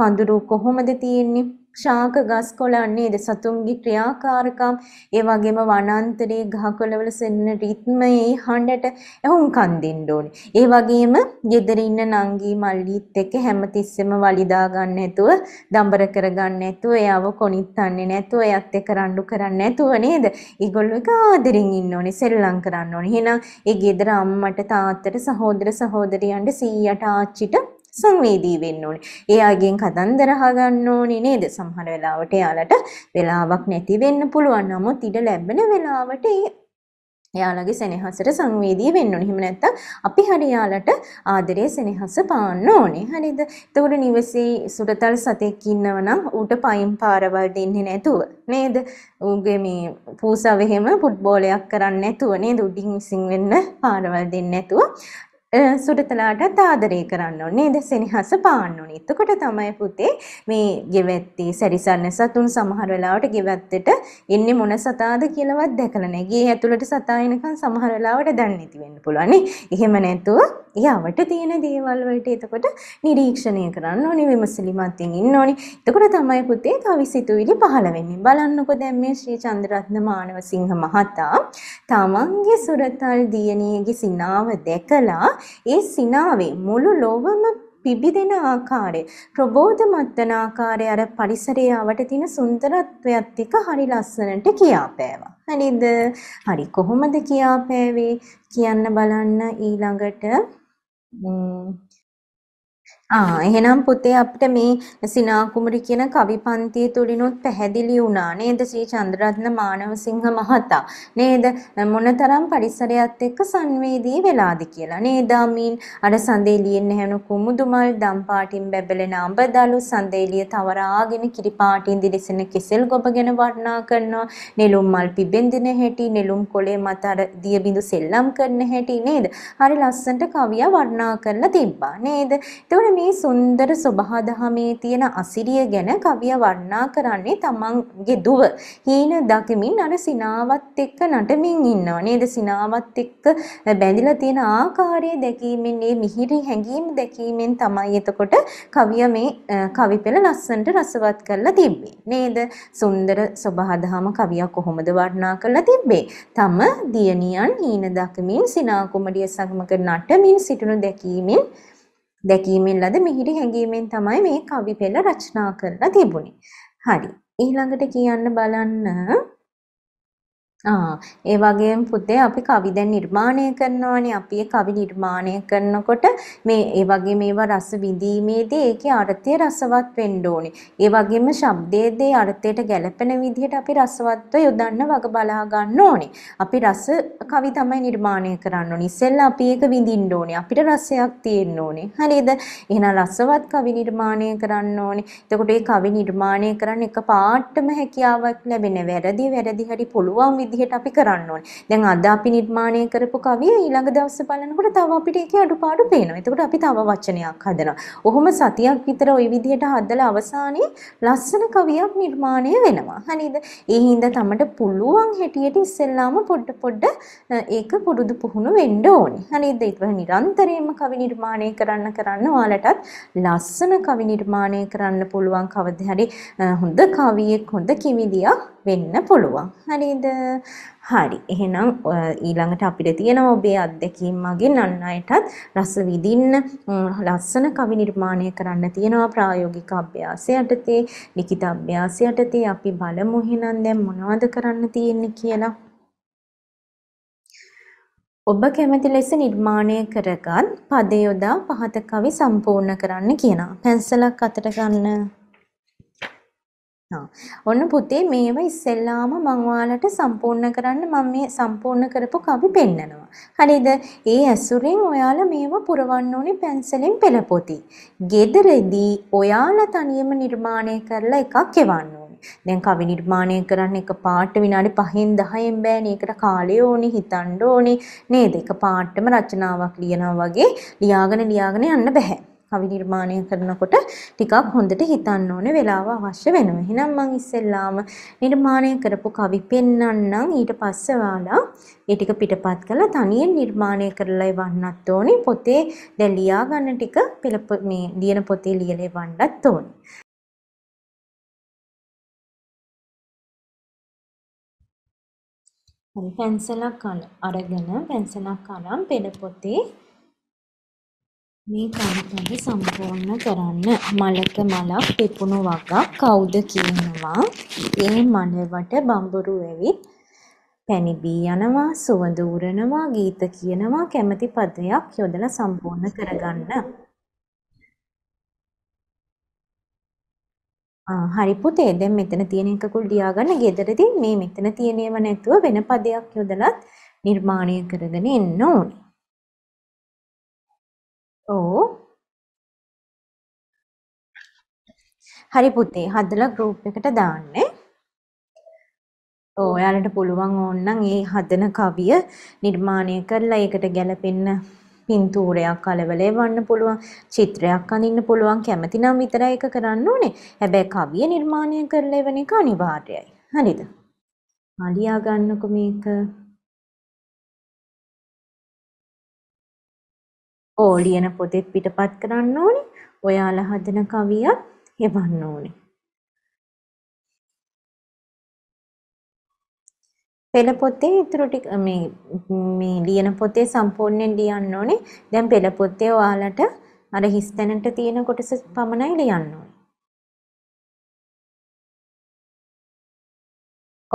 පඳුරු කොහොමද තියෙන්නේ? ශාක ගස් කොළන් නේද සතුන්ගේ ක්‍රියාකාරකම් ඒ වගේම වනාන්තරයේ ගහකොළවල සෙන්න රිද්මයේ හඬට එහුම්කන් දෙන්න ඕනේ. ඒ වගේම ගෙදර ඉන්න නංගි මල්ලිත් එක්ක හැමතිස්සෙම වලිදා ගන්න නැතුව, දඹර කර ගන්න නැතුව, එයාව කොනිත්තන්නේ නැතුව, එයත් එක්ක රණ්ඩු කරන්නේ නැතුව නේද? ඒගොල්ලෝ එක ආදරෙන් ඉන්න ඕනේ, සෙල්ලම් කරන්න ඕනේ. එහෙනම් ඒ ගෙදර අම්මට, තාත්තට, සහෝදර සහෝදරියන්ට, සීයට, ආච්චිට සංවේදී වෙන්න ඕනේ. එයාගෙන් කතන්දර අහගන්න ඕනේ නේද? සමහර වෙලාවට එයාලට වෙලාවක් නැති වෙන්න පුළුවන්. නමුත් ඉඩ ලැබෙන වෙලාවට එයාලගේ සෙනෙහසට සංවේදී වෙන්න ඕනේ. එහෙම නැත්නම් අපි හරි යාලට ආදරේ සෙනෙහස පාන්න ඕනේ. හරිද? එතකොට නිවසේ සුරතල් සතෙක් ඉන්නව නම් ඌට පයින් පාරවල් දෙන්නේ නැතුව නේද? ඌගේ මේ පූසාව එහෙම ෆුට්බෝලයක් කරන්නේ නැතුව නේද? උඩින් විසින් වෙන්න පාරවල් දෙන්නේ නැතුව සුඩතලාටත් ආදරය කරන්න ඕනේ නේද? සෙනෙහස පාන්න ඕනේ. එතකොට තමයි පුතේ මේ ගෙවැත්තේ සැරිසන්න සතුන් සමහර වෙලාවට ගෙවැත්තට එන්නේ මොන සතාද කියලාවත් දැකලා නැහැ. ගේ ඇතුළට සතා එනකන් සමහර වෙලාවට දන්නේ නැති වෙන්න පුළුවන් නේ. එහෙම නැතුව යාවට තියෙන දේවල් වලට එතකොට නිරීක්ෂණය කරන්න ඕනේ විමසලිමත්ෙන් ඉන්න ඕනේ. එතකොට තමයි පුතේ කවිසිතුවිලි පහළ වෙන්නේ. බලන්නකෝ දැන් මේ ශ්‍රී චන්ද්‍රරත්න මානවසිංහ මහතා තමන්ගේ සුරතල් දියණියගේ සිනාව දැකලා ඒ සිනාවේ මුළු ලෝවම පිබිදෙන ආකාරය ප්‍රබෝධමත්වන ආකාරය අර පරිසරයේ අවට තියෙන සුන්දරත්වයත් එක්ක හරි ලස්සනට කියාපෑවා. හරිද? හරි කොහොමද කියාපෑවේ කියන්න බලන්න ඊළඟට ආ එහෙනම් පුතේ අපිට මේ සිනා කුමරි කියන කවි පන්තිය තුලිනුත් පැහැදිලි වුණා නේද ශ්‍රී චන්ද්‍රරත්න මානවසිංහ මහතා නේද මොනතරම් පරිසරයත් එක්ක සංවේදී වෙලාද කියලා නේද අමින් අර සඳේලියෙන් නැහණු කුමුදුමල් දම් පාටින් බැබලෙන අඹදලු සඳේලිය තවරාගෙන කිරි පාටින් දිලිසෙන කෙසෙල් ගොබ ගැන වර්ණනා කරනවා නෙළුම් මල් පිබෙන්දින හැටි නෙළුම් කොළේ මත අර දිය බිඳු සෙල්ලම් කරන හැටි නේද හරි ලස්සනට කවියා වර්ණනා කරලා තිබ්බා නේද එතකොට මේ සුන්දර සබහාදහමේ තියෙන අසිරිය ගැන කවිය වර්ණනා කරන්නේ තමන්ගේ දුව. හීන දකිමින් අර සිනාවත් එක්ක නටමින් ඉන්නවා නේද? සිනාවත් එක්ක බැඳිලා තියෙන ආකාරය දැකීමෙන් මේ මිහිරි හැඟීම් දැකීමෙන් තමයි එතකොට කවිය මේ කවිපෙළ ලස්සනට රසවත් කරලා තිබ්බේ. නේද? සුන්දර සබහාදහම කවිය කොහොමද වර්ණනා කරලා තිබ්බේ? තම දියණියන් හීන දකිමින් සිනා කුමරිය සමග නටමින් සිටිනු දැකීමෙන් දැකීමෙන් ලද මිහිරි හැඟීමෙන් තමයි මේ කවි පෙළ රචනා කරලා තිබුණේ. හරි. ඊළඟට කියන්න බලන්න ඒ වගේම පුතේ අපි කවි දැන් නිර්මාණය කරනවානේ අපි කවි නිර්මාණය කරනකොට මේ ඒ වගේ මේවා රස විඳීමේදී ඒකේ අර්ථය රසවත් වෙන්න ඕනේ. ඒ වගේම ශබ්දයේදී අර්ථයට ගැළපෙන විදිහට අපි රසවත්ව යොදන්න වග බලා ගන්න ඕනේ. අපි රස කවි තමයි නිර්මාණය කරන්න ඕනේ. ඉස්සෙල්ලා අපි ඒක විඳින්න ඕනේ. අපිට රසයක් තියෙන්න ඕනේ. හරිද? එහෙනම් රසවත් කවි නිර්මාණය කරන්න ඕනේ. එතකොට ඒ කවි නිර්මාණය කරන්න එක පාටම හැකියාවක් ලැබෙන වැරදි වැරදි හරි පුළුවන් විදිහට විදිහට අපි කරන්න ඕනේ. දැන් අද අපි නිර්මාණය කරපු කවිය ඊළඟ දවස් බලනකොට තව අපිට ඒකේ අඩුපාඩු පේනවා. එතකොට අපි තව වචනයක් හදනවා. ඔහොම සතියක් විතර ওই විදිහට හදලා අවසානයේ ලස්සන කවියක් නිර්මාණය වෙනවා. හරිද? ඒ හින්දා තමට පුළුවන් හැටියට ඉස්සෙල්ලාම පොඩ පොඩ ඒක පුරුදු පුහුණු වෙන්න ඕනේ. හරිද? ඒක නිරන්තරයෙන්ම කවි නිර්මාණය කරන්න කරන්න ඔයාලටත් ලස්සන කවි නිර්මාණය කරන්න පුළුවන් කවදා හරි හොඳ කවියෙක් හොඳ කිවිදියක් වෙන්න පුළුවන්. හරිද? හරි. එහෙනම් ඊළඟට අපිට තියෙනවා ඔබේ අත්දැකීම් මගින් අන් අයටත් රස විඳින්න ලස්සන කවි නිර්මාණය කරන්න තියෙනවා ප්‍රායෝගික අභ්‍යාසය යටතේ, ලිඛිත අභ්‍යාසය යටතේ අපි බලමු එහෙනම් දැන් මොනවද කරන්න තියෙන්නේ කියලා. ඔබ කැමති ලෙස නිර්මාණය කරගත් පද යොදා පහත කවි සම්පූර්ණ කරන්න කියනවා. පැන්සලක් අතට ගන්න. ඔන්න පුතේ මේවා ඉස්සෙල්ලාම මම ඔයාලට සම්පූර්ණ කරන්න මම මේ සම්පූර්ණ කරපු කවි පෙන්නනවා. හරිද? ඒ ඇසුරෙන් ඔයාලා මේවා පුරවන්න ඕනේ පැන්සලෙන් පෙළ පොතේ. gederedi ඔයාලා තනියම නිර්මාණය කරලා එකක් එවන්න ඕනේ. දැන් කවි නිර්මාණය කරන්න එක පාට විනාඩි 5න් 10න් බෑනේ. ඒකට කාලය ඕනේ, හිතන්න ඕනේ. නේද? එක පාටම රචනාවක් ලියනවා වගේ ලියාගෙන ලියාගෙන යන්න බෑ. කවි නිර්මාණය කරනකොට ටිකක් හොඳට හිතන්න ඕනේ වෙලාව අවශ්‍ය වෙනවා. එහෙනම් මම ඉස්සෙල්ලාම නිර්මාණය කරපු කවි පෙන්නන්නම් ඊට පස්සේ ඔයාලා ඒ ටික පිටපත් කරලා තනියෙන් නිර්මාණය කරලා එවන්නත් ඕනේ. පොතේ දැන් ලියා ගන්න ටික පෙළ මේ ලියන පොතේ ලියලා එවන්නත් ඕනේ. පැන්සලක් අරගෙන පැන්සලක් අරන් පෙළ පොතේ මේ කවිතද සම්පූර්ණ කරන්න මලක මලක් පිපුණු වගක් කවුද කියනවා ඒ මලවට බඹරු ඇවිත් පැණිබී යනවා සුවඳ උරනවා ගීත කියනවා කැමති පදයක් යොදලා සම්පූර්ණ කරගන්න හරි පුතේ දැන් මෙතන තියෙන එකකුල් ලියා ගන්න ගෙදරදී මේ මෙතන තියෙනව නැතුව වෙන පදයක් යොදලත් නිර්මාණය කරගෙන එන්න ඕනේ ඔව්. හරි පුතේ හදලා ගෲප් එකට දාන්නේ. ඔව් ඔයාලට පුළුවන් ඕනනම් ඒ හදන කවිය නිර්මාණය කරලා ඒකට ගැළපෙන්න පින්තූරයක් කලවලේ වන්න පුළුවන් චිත්‍රයක් අඳින්න පුළුවන් කැමති නම් විතරයි ඒක කරන්න ඕනේ. හැබැයි කවිය නිර්මාණය කරලා එවන එක අනිවාර්යයි. හරිද? අලියා ගන්නකො මේක. ඕ ලියන පොතෙත් පිටපත් කරන්න ඕනේ. ඔයාලා හදන කවියක් හෙවන්න ඕනේ. පෙළ පොතේ ඉතුරු ටික මේ මේ ලියන පොතේ සම්පූර්ණයෙන් ලියන්න ඕනේ. දැන් පෙළ පොතේ ඔයාලට අර හිස්තැනට තියෙන කොටස පමණයි ලියන්න ඕනේ.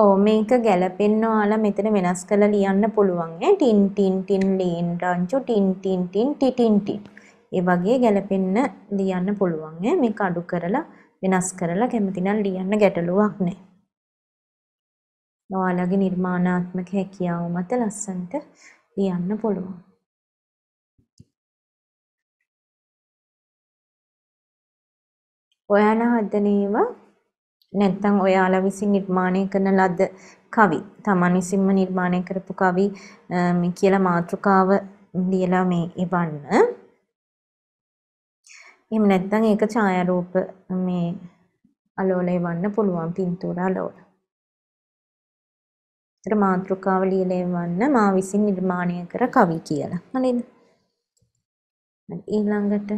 ඔව් මේක ගැලපෙන්න ඔයාලා මෙතන වෙනස් කරලා ලියන්න පුළුවන් ඈ ටින් ටින් ටින් ලීන් රංචු ටින් ටින් ටින් ටිටින් ටින් ඒ වගේ ගැලපෙන්න ලියන්න පුළුවන් ඈ මේක අඩු කරලා වෙනස් කරලා කැමතිනම් ලියන්න ගැටලුවක් නැහැ ඔයාලගේ නිර්මාණාත්මක හැකියාව මත ලස්සනට ලියන්න පුළුවන් ඔයාලා හදන ඒවා නැත්නම් ඔයාලා විසින් නිර්මාණය කරන ලද කවි තමන් විසින්ම නිර්මාණය කරපු කවි මේ කියලා මාතෘකාව ලියලා මේ එවන්න. එහෙම නැත්නම් ඒක ඡායාරූප මේ අලෝල එවන්න පුළුවන් පින්තූර අලෝල. ඒතර මාතෘකාව ලියලා එවන්න මා විසින් නිර්මාණය කර කවි කියලා. හරිද? ඊළඟට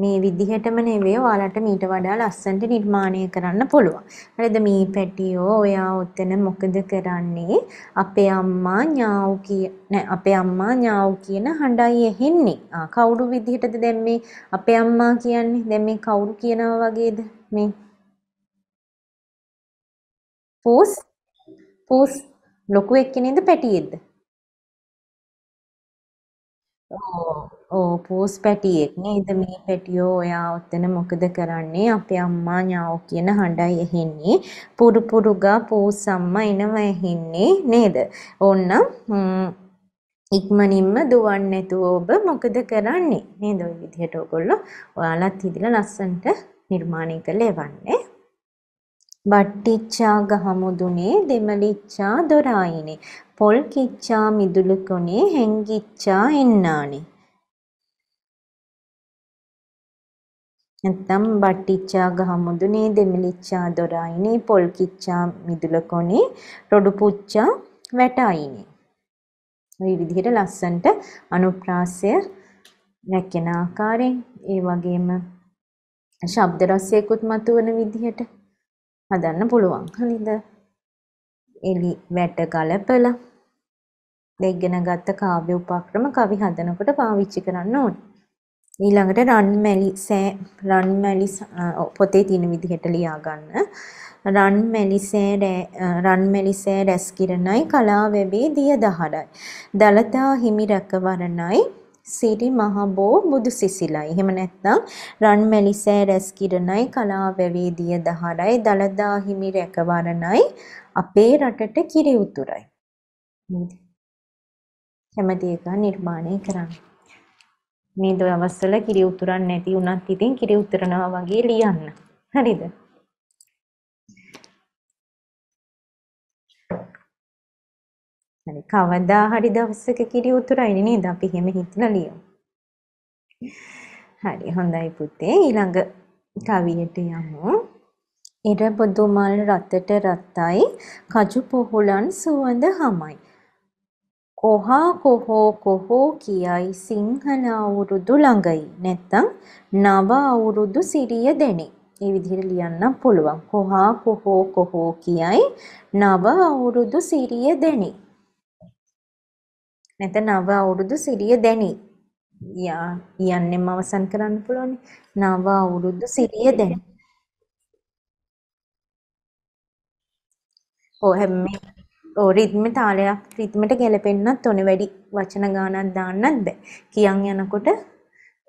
මේ විදිහටම නෙවෙයි ඔයාලට මීට වඩා ලස්සනට නිර්මාණය කරන්න පුළුවන්. හරිද මේ පැටියෝ ඔයා ඔතන මොකද කරන්නේ? අපේ අම්මා ඥාව් කිය නෑ අපේ අම්මා ඥාව් කියන හඬයි එහෙන්නේ. ආ කවුරු විදිහටද දැන් මේ අපේ අම්මා කියන්නේ? දැන් මේ කවුරු කියනවා වගේද මේ? පූස් පූස් ලොකු එක්කෙනෙක්ද පැටියෙක්ද? ඔව් ඕ පෝස් පැටියෙක් නේද මේ පැටියෝ ඔයා ඔතන මොකද කරන්නේ අපේ අම්මා ඥාව කියන හඬයි ඇහෙන්නේ පුරු පුරුගා පෝස් අම්මා එනවා ඇහෙන්නේ නේද ඕන්න ඉක්මනින්ම දුවන්නේ නැතුව ඔබ මොකද කරන්නේ නේද ওই විදිහට ඔයගොල්ලෝ ඔයාලත් හිතලා ලස්සනට නිර්මාණය කරලා එවන්නේ බට්ටිච්චා ගහමුදුනේ දෙමලිච්චා දොරායිනේ පොල් කිච්චා මිදුළු කොනේ හැංගිච්චා එන්නානේ නැත්නම් බට්ටිච්චා ගහමුදුනේ දෙමිලිච්චා දොරයිනේ පොල්කිච්චා මිදුලකොනේ රොඩුපුච්චා වැටයිනේ. ওই විදිහට ලස්සන්ට අනුප්‍රාසය රැකෙන ආකාරයෙන් ඒ වගේම ශබ්ද රසයකුත් මතුවන විදිහට හදන්න පුළුවන්. හරිද? එලි වැට ගලපලා දෙගෙන ගත්ත කාව්‍ය උපක්‍රම කවි හදනකොට පාවිච්චි කරන්න ඕනේ. ඊළඟට රන් මැලි සෑ රන් මැලි පොතේ තියෙන විදිහට ලියා ගන්න. රන් මැලිසෑ රන් මැලිසෑ රැස් කිරණයි කලා වෙබේ දිය දහඩයි. දලතා හිමි රැකවරණයි සිරි මහබෝ බුදු සිසිලයි. එහෙම නැත්නම් රන් මැලිසෑ රැස් කිරණයි කලා වෙවේ දිය දහඩයි දලදා හිමි රැකවරණයි අපේ රටට කිරි උතුරයි. කැමති එක නිර්මාණය කරන්න. මේ දවස්වල කිරි උතුරන් නැති වුණත් ඉතින් කිරි උතරනවා වගේ ලියන්න. හරිද? හරි කවදා හරි දවසක කිරි උතුරයිනේ නේද අපි එහෙම හිතලා ලියමු. හරි හොඳයි පුතේ ඊළඟ කවියට යමු. එර බොදු මල් රතට රත්තයි කජු පොහොලන් සුවඳ හමයි. කොහා කොහෝ කොහෝ කියයි සිංහල අවුරුදු ළඟයි. නැත්තම් නව අවුරුදු සිරිය දෙනේ. ඒ විදිහට ලියන්න පුළුවන්. කොහා කොහෝ කොහෝ කියයි නව අවුරුදු සිරිය දෙනේ. නැත්නම් නව අවුරුදු සිරිය දෙනේ. යා යන්නෙම අවසන් කරන්න පුළුවන් නව අවුරුදු සිරිය දැන. ඔ හැම රිද්ම තාලයක් රිද්මට ගැලපෙන්නත් ඕනේ වැඩි වචන ගානක් දාන්නත් බෑ. කියන් යනකොට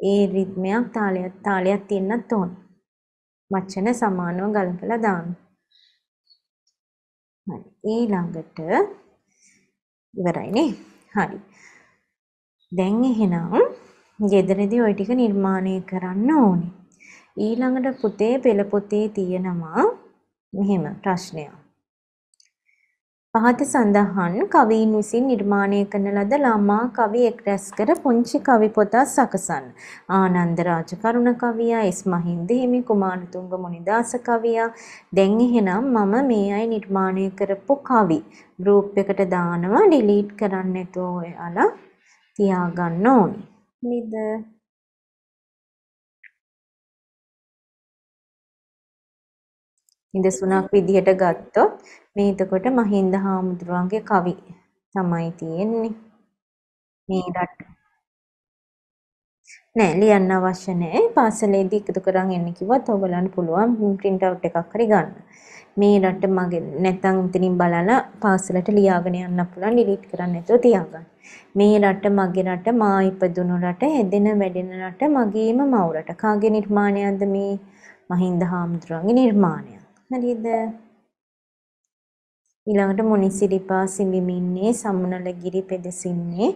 ඒ රිද්මයක් තාලයක් තාලයක් තියෙන්නත් ඕනේ. වචන සමානව ගලපලා දාන්න. හරි. ඊළඟට ඉවරයිනේ. හරි. දැන් එහෙනම් ගෙදරදී ওই ටික නිර්මාණය කරන්න ඕනේ. ඊළඟට පුතේ පෙළ පොතේ තියෙනවා මෙහෙම ප්‍රශ්නයක්. පහත සඳහන් කවීන් විසින් නිර්මාණය කරන ලද ළමා කවි එක් රැස් කර පුංචි කවි පොතක් සකසන්. ආනන්ද රාජ කරුණ කවියා, එස් මහින්ද හිමි, කුමාරතුංග මුනිදාස කවියා. දැන් එහෙනම් මම මේ අය නිර්මාණය කරපු කවි ගෲප් එකට දානවා ඩිලීට් කරන්න නැතුව ඔයාලා තියාගන්න ඕනේ. නේද? නිදසුණක් විදිහට ගත්තොත් මේ එතකොට මහින්ද හාමුදුරුවන්ගේ කවි තමයි තියෙන්නේ. මේ රට නෑ ලියන්න අවශ්‍ය නෑ පාසලේදී එකතු කරන් එන්න කිව්වත් ඔයගලන්ට පුළුවන් print out එකක් හරි ගන්න. මේ රට මගේ නැත්තම් උතනින් බලලා පාසලට ලියාගෙන යන්න පුළුවන් delete කරන්න නැතුව තියාගන්න. මේ රට මගේ රට මා ඉපදුණු රට හැදෙන වැඩෙන රට මගේම මව් රට. කාගේ නිර්මාණයක්ද මේ? මහින්ද හාමුදුරන්ගේ නිර්මාණයක්. හරිද ඊළඟට මොනිසිරිපා සිඹිමින්නේ සම්මුණලගිරි පෙදසින්නේ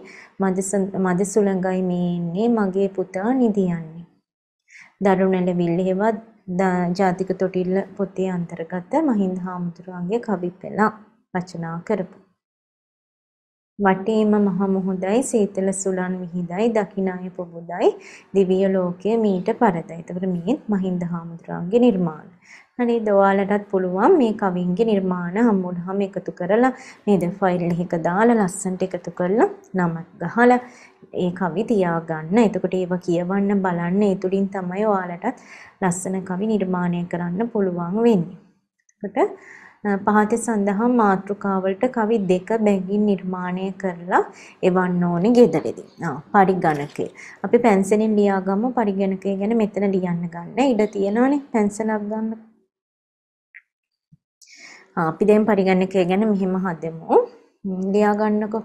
මද මද සුළඟයි මේ ඉන්නේ මගේ පුතා නිදියන්නේ දරුණැලවිල්ල හෙවත් ජාතික තොටිල්ල පොතේ අන්තර්ගත මහින්ද හාමුදුරුවන්ගේ කවි පෙළක් රචනා කරපු වටේම මහ මුහුදයි සීතල සුලන් විහිදයි දකිනාය පොබුදයි දිව්‍ය ලෝකයේ මීට පරදයි. එතකොට මේත් මහින්ද හාමුදුරුවන්ගේ නිර්මාණ. නේද ඔයාලටත් පුළුවන් මේ කවින්ගේ නිර්මාණ හම්බුනහම එකතු කරලා නේද ෆයිල් එකක දාලා ලස්සනට එකතු කරලා නම ගහලා ඒ කවි තියාගන්න. එතකොට ඒව කියවන්න බලන්න ඒ තුලින් තමයි ඔයාලටත් ලස්සන කවි නිර්මාණය කරන්න පුළුවන් වෙන්නේ. එතකොට පහත සඳහා මාතෘකාවලට කවි දෙක බැගින් නිර්මාණය කරලා එවන්න ඕනේ ගෙදරදී. ආ පරිගණකය. අපි පැන්සලෙන් ලියාගමු පරිගණකය ගැන මෙතන ලියන්න ගන්න. ඉඩ තියෙනවනේ පැන්සලක් ගන්න. අපි දැන් පරිගණකය ගැන මෙහෙම හදමු. ලියා ගන්නකෝ.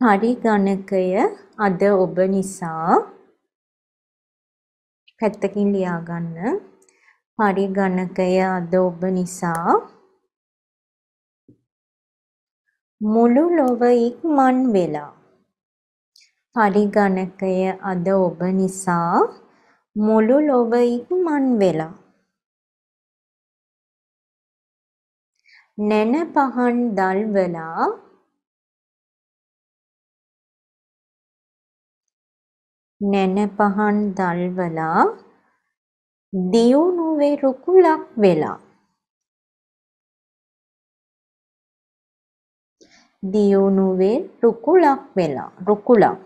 පරිගණකය අද ඔබ නිසා පැත්තකින් ලියා ගන්න. පරිගණකය අද ඔබ නිසා මුළු ලොව ඉක්මන් වෙලා පරිගණකය අද ඔබ නිසා මුළු ලොව ඉක්මන් වෙලා නැන පහන් දල්වලා නැන පහන් දල්වලා දියුණුවේ රුකුලක් වෙලා දියුණුවේ රුකුලක් වෙලා රුකුලක්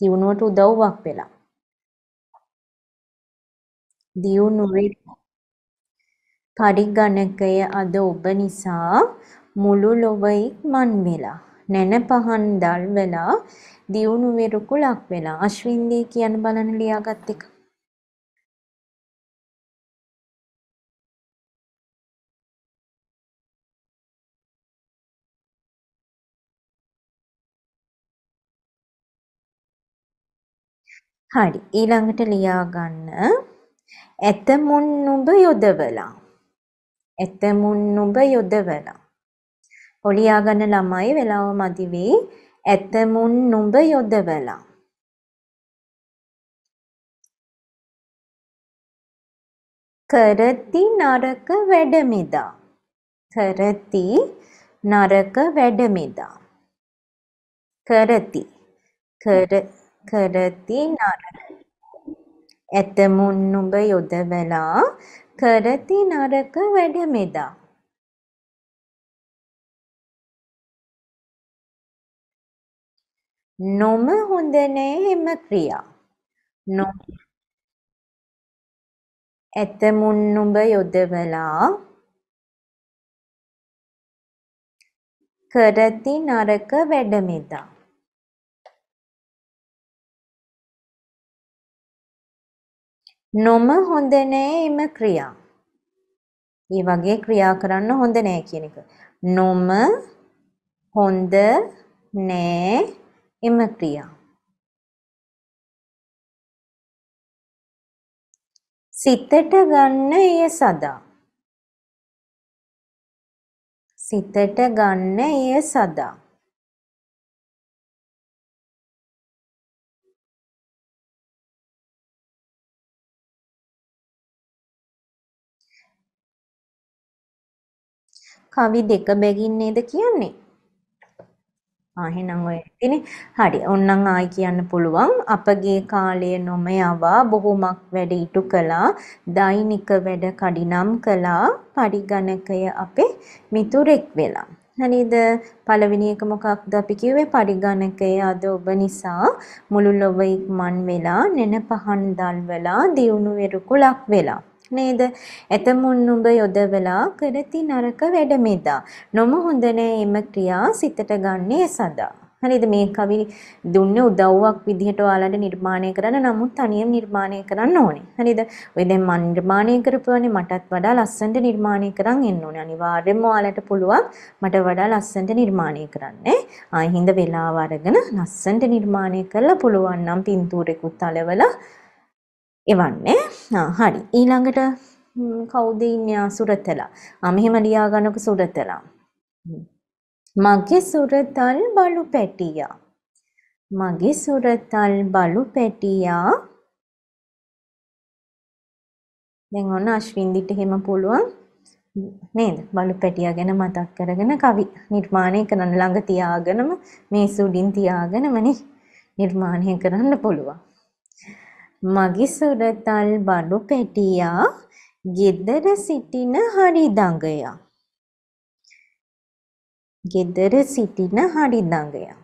දියුණුවට උදව්වක් වෙලා. දියුණුවේ පරිගණකය අද ඔබ නිසා මුළු ලොවයික් මන් වෙලා නැන පහන් දල් වෙලා දියුණු වෙරුකු ලක් වෙලා අශ්වින්දී කියන බලන ලියාගත් එක හරි ඊළඟට ලියා ගන්න ඇතමුන් නුඹ යොදවලා ඇතමුන් නුඹ යොදවලා ඔලියා ගන්න ළමයි වෙලාව මදි වෙයි ඇතමුන් නුඹ යොදවලා කරති නරක වැඩමෙදා කරති නරක වැඩමෙදා කරති කර කරති නරක ඇතමුන් නුඹ යොදවලා කරති නරක වැඩ මෙදා නොම හොඳ නෑ එම ක්‍රියා නො ඇතමුන් නුඹ යොදවලා කරති නරක වැඩමෙදා නොම හොඳ නෑ එම ක්‍රියා. ඒ වගේ ක්‍රියා කරන්න හොඳ නෑ කියන එක. නොම හොඳ නෑ එම ක්‍රියා. සිතට ගන්න එය සදා. සිතට ගන්න එය සදා. කවි දෙක බැගින් නේද කියන්නේ? ආ එහෙනම් ඔය ඉතිනේ හරි ඔන්නම් ආයි කියන්න පුළුවන් අපගේ කාලය නොම යවා බොහොමක් වැඩ ඉටු කළා දෛනික වැඩ කඩිනම් කළා පරිගණකය අපේ මිතුරෙක් වෙලා හරිද පළවෙනි එක මොකක්ද අපි කිව්වේ පරිගණකය අද ඔබ නිසා මුළු ලොව ඉක්මන් වෙලා නෙන පහන් දල් වෙලා දියුණු වෙරුකුලක් වෙලා නේද? එතමුන් නුඹ යොදවලා කරති නරක වැඩ මෙදා. නොම හොඳ එම ක්‍රියා සිතට ගන්නේ සදා. හරිද මේ කවි දුන්නේ උදව්වක් විදිහට ඔයාලට නිර්මාණය කරන්න නමුත් තනියම නිර්මාණය කරන්න ඕනේ. හරිද? ඔය දැන් මම නිර්මාණය කරපුවානේ මටත් වඩා ලස්සනට නිර්මාණය කරන් එන්න ඕනේ. අනිවාර්යයෙන්ම ඔයාලට පුළුවන් මට වඩා ලස්සනට නිර්මාණය කරන්න. ආ හිඳ වෙලාව අරගෙන ලස්සනට නිර්මාණය කරලා පුළුවන් නම් පින්තූරෙකුත් අලවලා එවන්න හරි ඊළඟට කවුද ඉන්නේ සුරතලා මෙහෙම ලියා ගන්නකො සුරතලා මගේ සුරතල් බලු පැටියා මගේ සුරතල් බලු පැටියා දැන් ඔන්න අශ්වින්දිට එහෙම පුළුවන් නේද බලු පැටියා ගැන මතක් කරගෙන කවි නිර්මාණය කරන්න ළඟ තියාගෙනම මේ සුඩින් තියාගෙනම නිර්මාණය කරන්න පුළුවන් මගිසුර තල් බඩු පැටියා ගෙදර සිටින හරිදඟයා. ගෙදර සිටින හරිදඟයා.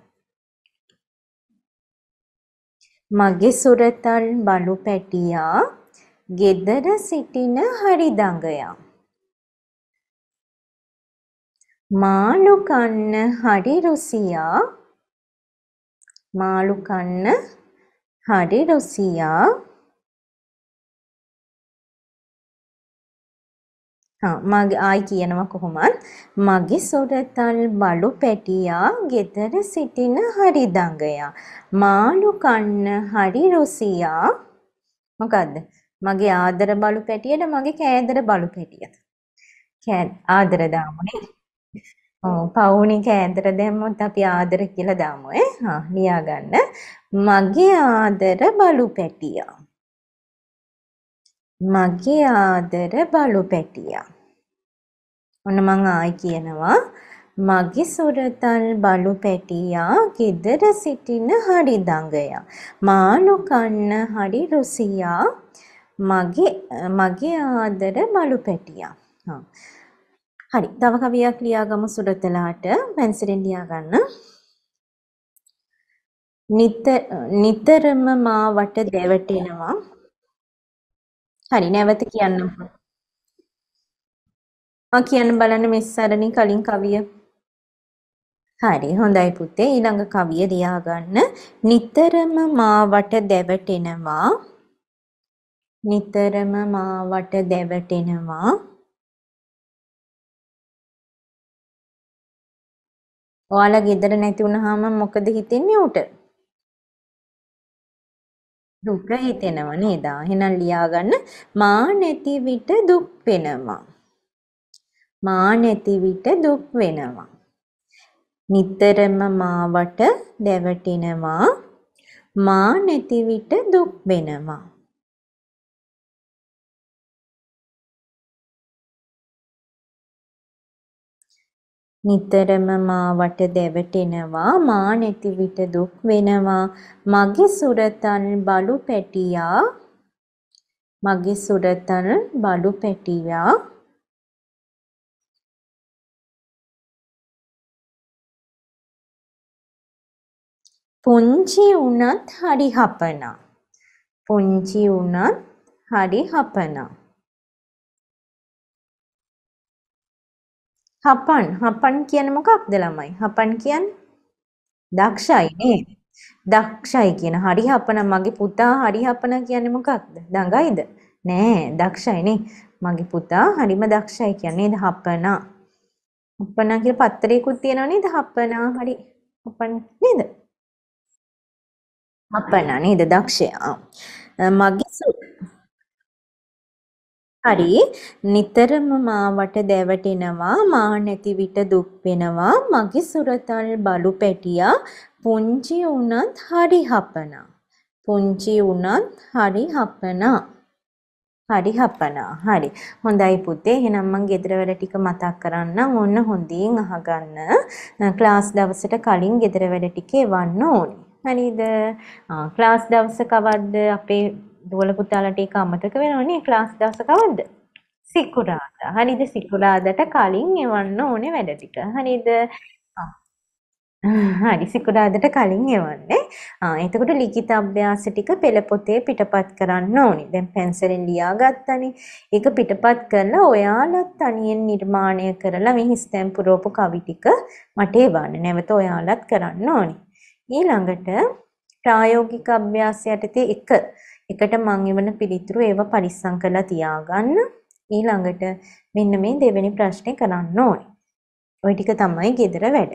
මගේ සුරතල් බලු පැටියා ගෙදර සිටින හරිදඟයා. මාළු කන්න හරි රුසියා මාළු කන්න හරි රුසියා මගේ ආයි කියනවා කොහොමත් මගේ සොරතල් බලු පැටියා ගෙදර සිටින හරි දඟයා මාළු කන්න හරි රුසියා මොකද්ද මගේ ආදර බලු පැටියද මගේ කෑදර බලු පැටියද කෑ ආදර දාමුනේ පවුනේ කෑදර දැම්මොත් අපි ආදර කියලා දාමු ඈ. හා ලියා ගන්න. මගේ ආදර බලු පැටියා. මගේ ආදර බලු පැටියා. ඔන්න මං ආයි කියනවා. මගේ සුරතල් බලු පැටියා ගෙදර සිටින හරි දඟයා මාළු කන්න හරි රුසියා මගේ මගේ ආදර බලු පැටියා හරි. තව කවියක් ලියාගමු සුරතලාට පැන්සිලෙන් ලියාගන්න. නිතරම මා වට දැවටෙනවා. හරි නැවත කියන්නම්කෝ. ආ කියන්න බලන්න මිස් සරණි කලින් කවිය. හරි හොඳයි පුතේ ඊළඟ කවිය ලියා ගන්න. නිතරම මා වට දැවටෙනවා. නිතරම මා වට දැවටෙනවා. ඔයාලා ගෙදර නැති වුනහම මොකද හිතෙන්නේ උට? දුක හිතෙනවා නේද? එහෙනම් ලියාගන්න මා නැති විට දුක් වෙනවා. මා නැති විට දුක් වෙනවා. නිතරම මාවට දැවටිනවා. මා නැති විට දුක් වෙනවා. නිතරම මා වට දැවටෙනවා මා නැති විට දුක් වෙනවා මගේ සුරතල් බලු පැටියා මගේ සුරතල් බලු පැටියා පුංචි උනත් හරි හපනා පුංචි උනත් හරි හපනා හපන් හපන් කියන්නේ මොකක්ද ළමයි? හපන් කියන්නේ දක්ෂයි නේද? දක්ෂයි කියන හරි හපන මගේ පුතා හරි හපන කියන්නේ මොකක්ද? දඟයිද? නෑ දක්ෂයි නේ. මගේ පුතා හරිම දක්ෂයි කියන්නේ නේද? හපන. හපන කියලා පත්තරයකුත් තියෙනවා නේද? හපන හරි. හපන නේද? හපන නේද දක්ෂයා. මගේ හරි නිතරම මාවට දැවටෙනවා මා නැති විට දුක් වෙනවා මගේ සුරතල් බලු පැටියා පුංචි වුණත් හරි හපනා පුංචි වුණත් හරි හපනා හරි හපනා හරි හොඳයි පුතේ එහෙනම් මම ගෙදරවල ටික මතක් කරන්න ඕන්න හොඳින් අහගන්න ක්ලාස් දවසට කලින් ගෙදරවල ටික එවන්න ඕනේ හරිද ක්ලාස් දවස කවද්ද අපේ දුවල පුතාලට ඒක අමතක වෙනවනේ ක්ලාස් දවස කවද්ද? සිකුරාදා. හරිද? සිකුරාදට කලින් එවන්න ඕනේ වැඩ ටික. හරිද? හරි සිකුරාදට කලින් එවන්නේ. ආ එතකොට ලිඛිත අභ්‍යාස ටික පෙළ පොතේ පිටපත් කරන්න ඕනි. දැන් පෙන්සලෙන් ලියාගත්තනේ. ඒක පිටපත් කරලා ඔයාලා තනියෙන් නිර්මාණය කරලා මේ හිස්තැම්පු රෝප කවි ටික මට එවන්න. නැවත ඔයාලත් කරන්න ඕනි. ඊළඟට ප්‍රායෝගික අභ්‍යාසයට තේ 1 එකට මං එවන පිළිතුරු ඒව පරිස්සම් කරලා තියාගන්න. ඊළඟට මෙන්න මේ දෙවෙනි ප්‍රශ්නේ කරන්න ඕනේ. ওই ටික තමයි gedara වැඩ.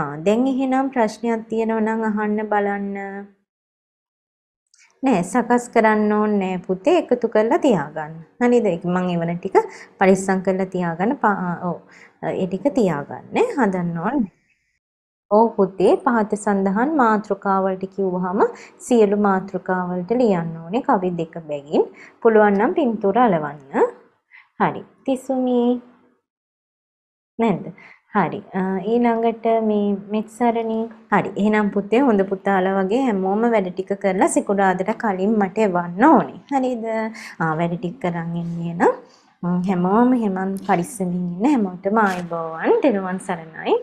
ආ දැන් එහෙනම් ප්‍රශ්නයක් තියෙනවා නම් අහන්න බලන්න. නෑ සකස් කරන්න ඕනේ නෑ පුතේ එකතු කරලා තියාගන්න. හරිද? මම එවන ටික පරිස්සම් කරලා තියාගන්න. ඔව්. ඒ ටික තියාගන්න. හදන්න ඕනේ. ඔව් පුතේ පහත සඳහන් මාතෘකාවලට කිව්වහම සියලු මාතෘකාවලට ලියන්න ඕනේ කවි දෙක බැගින්. පුළුවන් නම් පින්තූර අලවන්න. හරි. තිසුමි නැද්ද? හරි. ඊළඟට මේ මෙත්සරණී. හරි. එහෙනම් පුතේ හොඳ පුතාලා වගේ හැමෝම වැඩ ටික කරලා සිකුරාදට කලින් මට එවන්න ඕනේ. හරිද? ආ වැඩ ටික කරන් ඉන්නේ නම් හැමෝම හැමන් පරිස්සමින් ඉන්න හැමෝටම ආයුබෝවන්. දෙනුවන් සරණයි.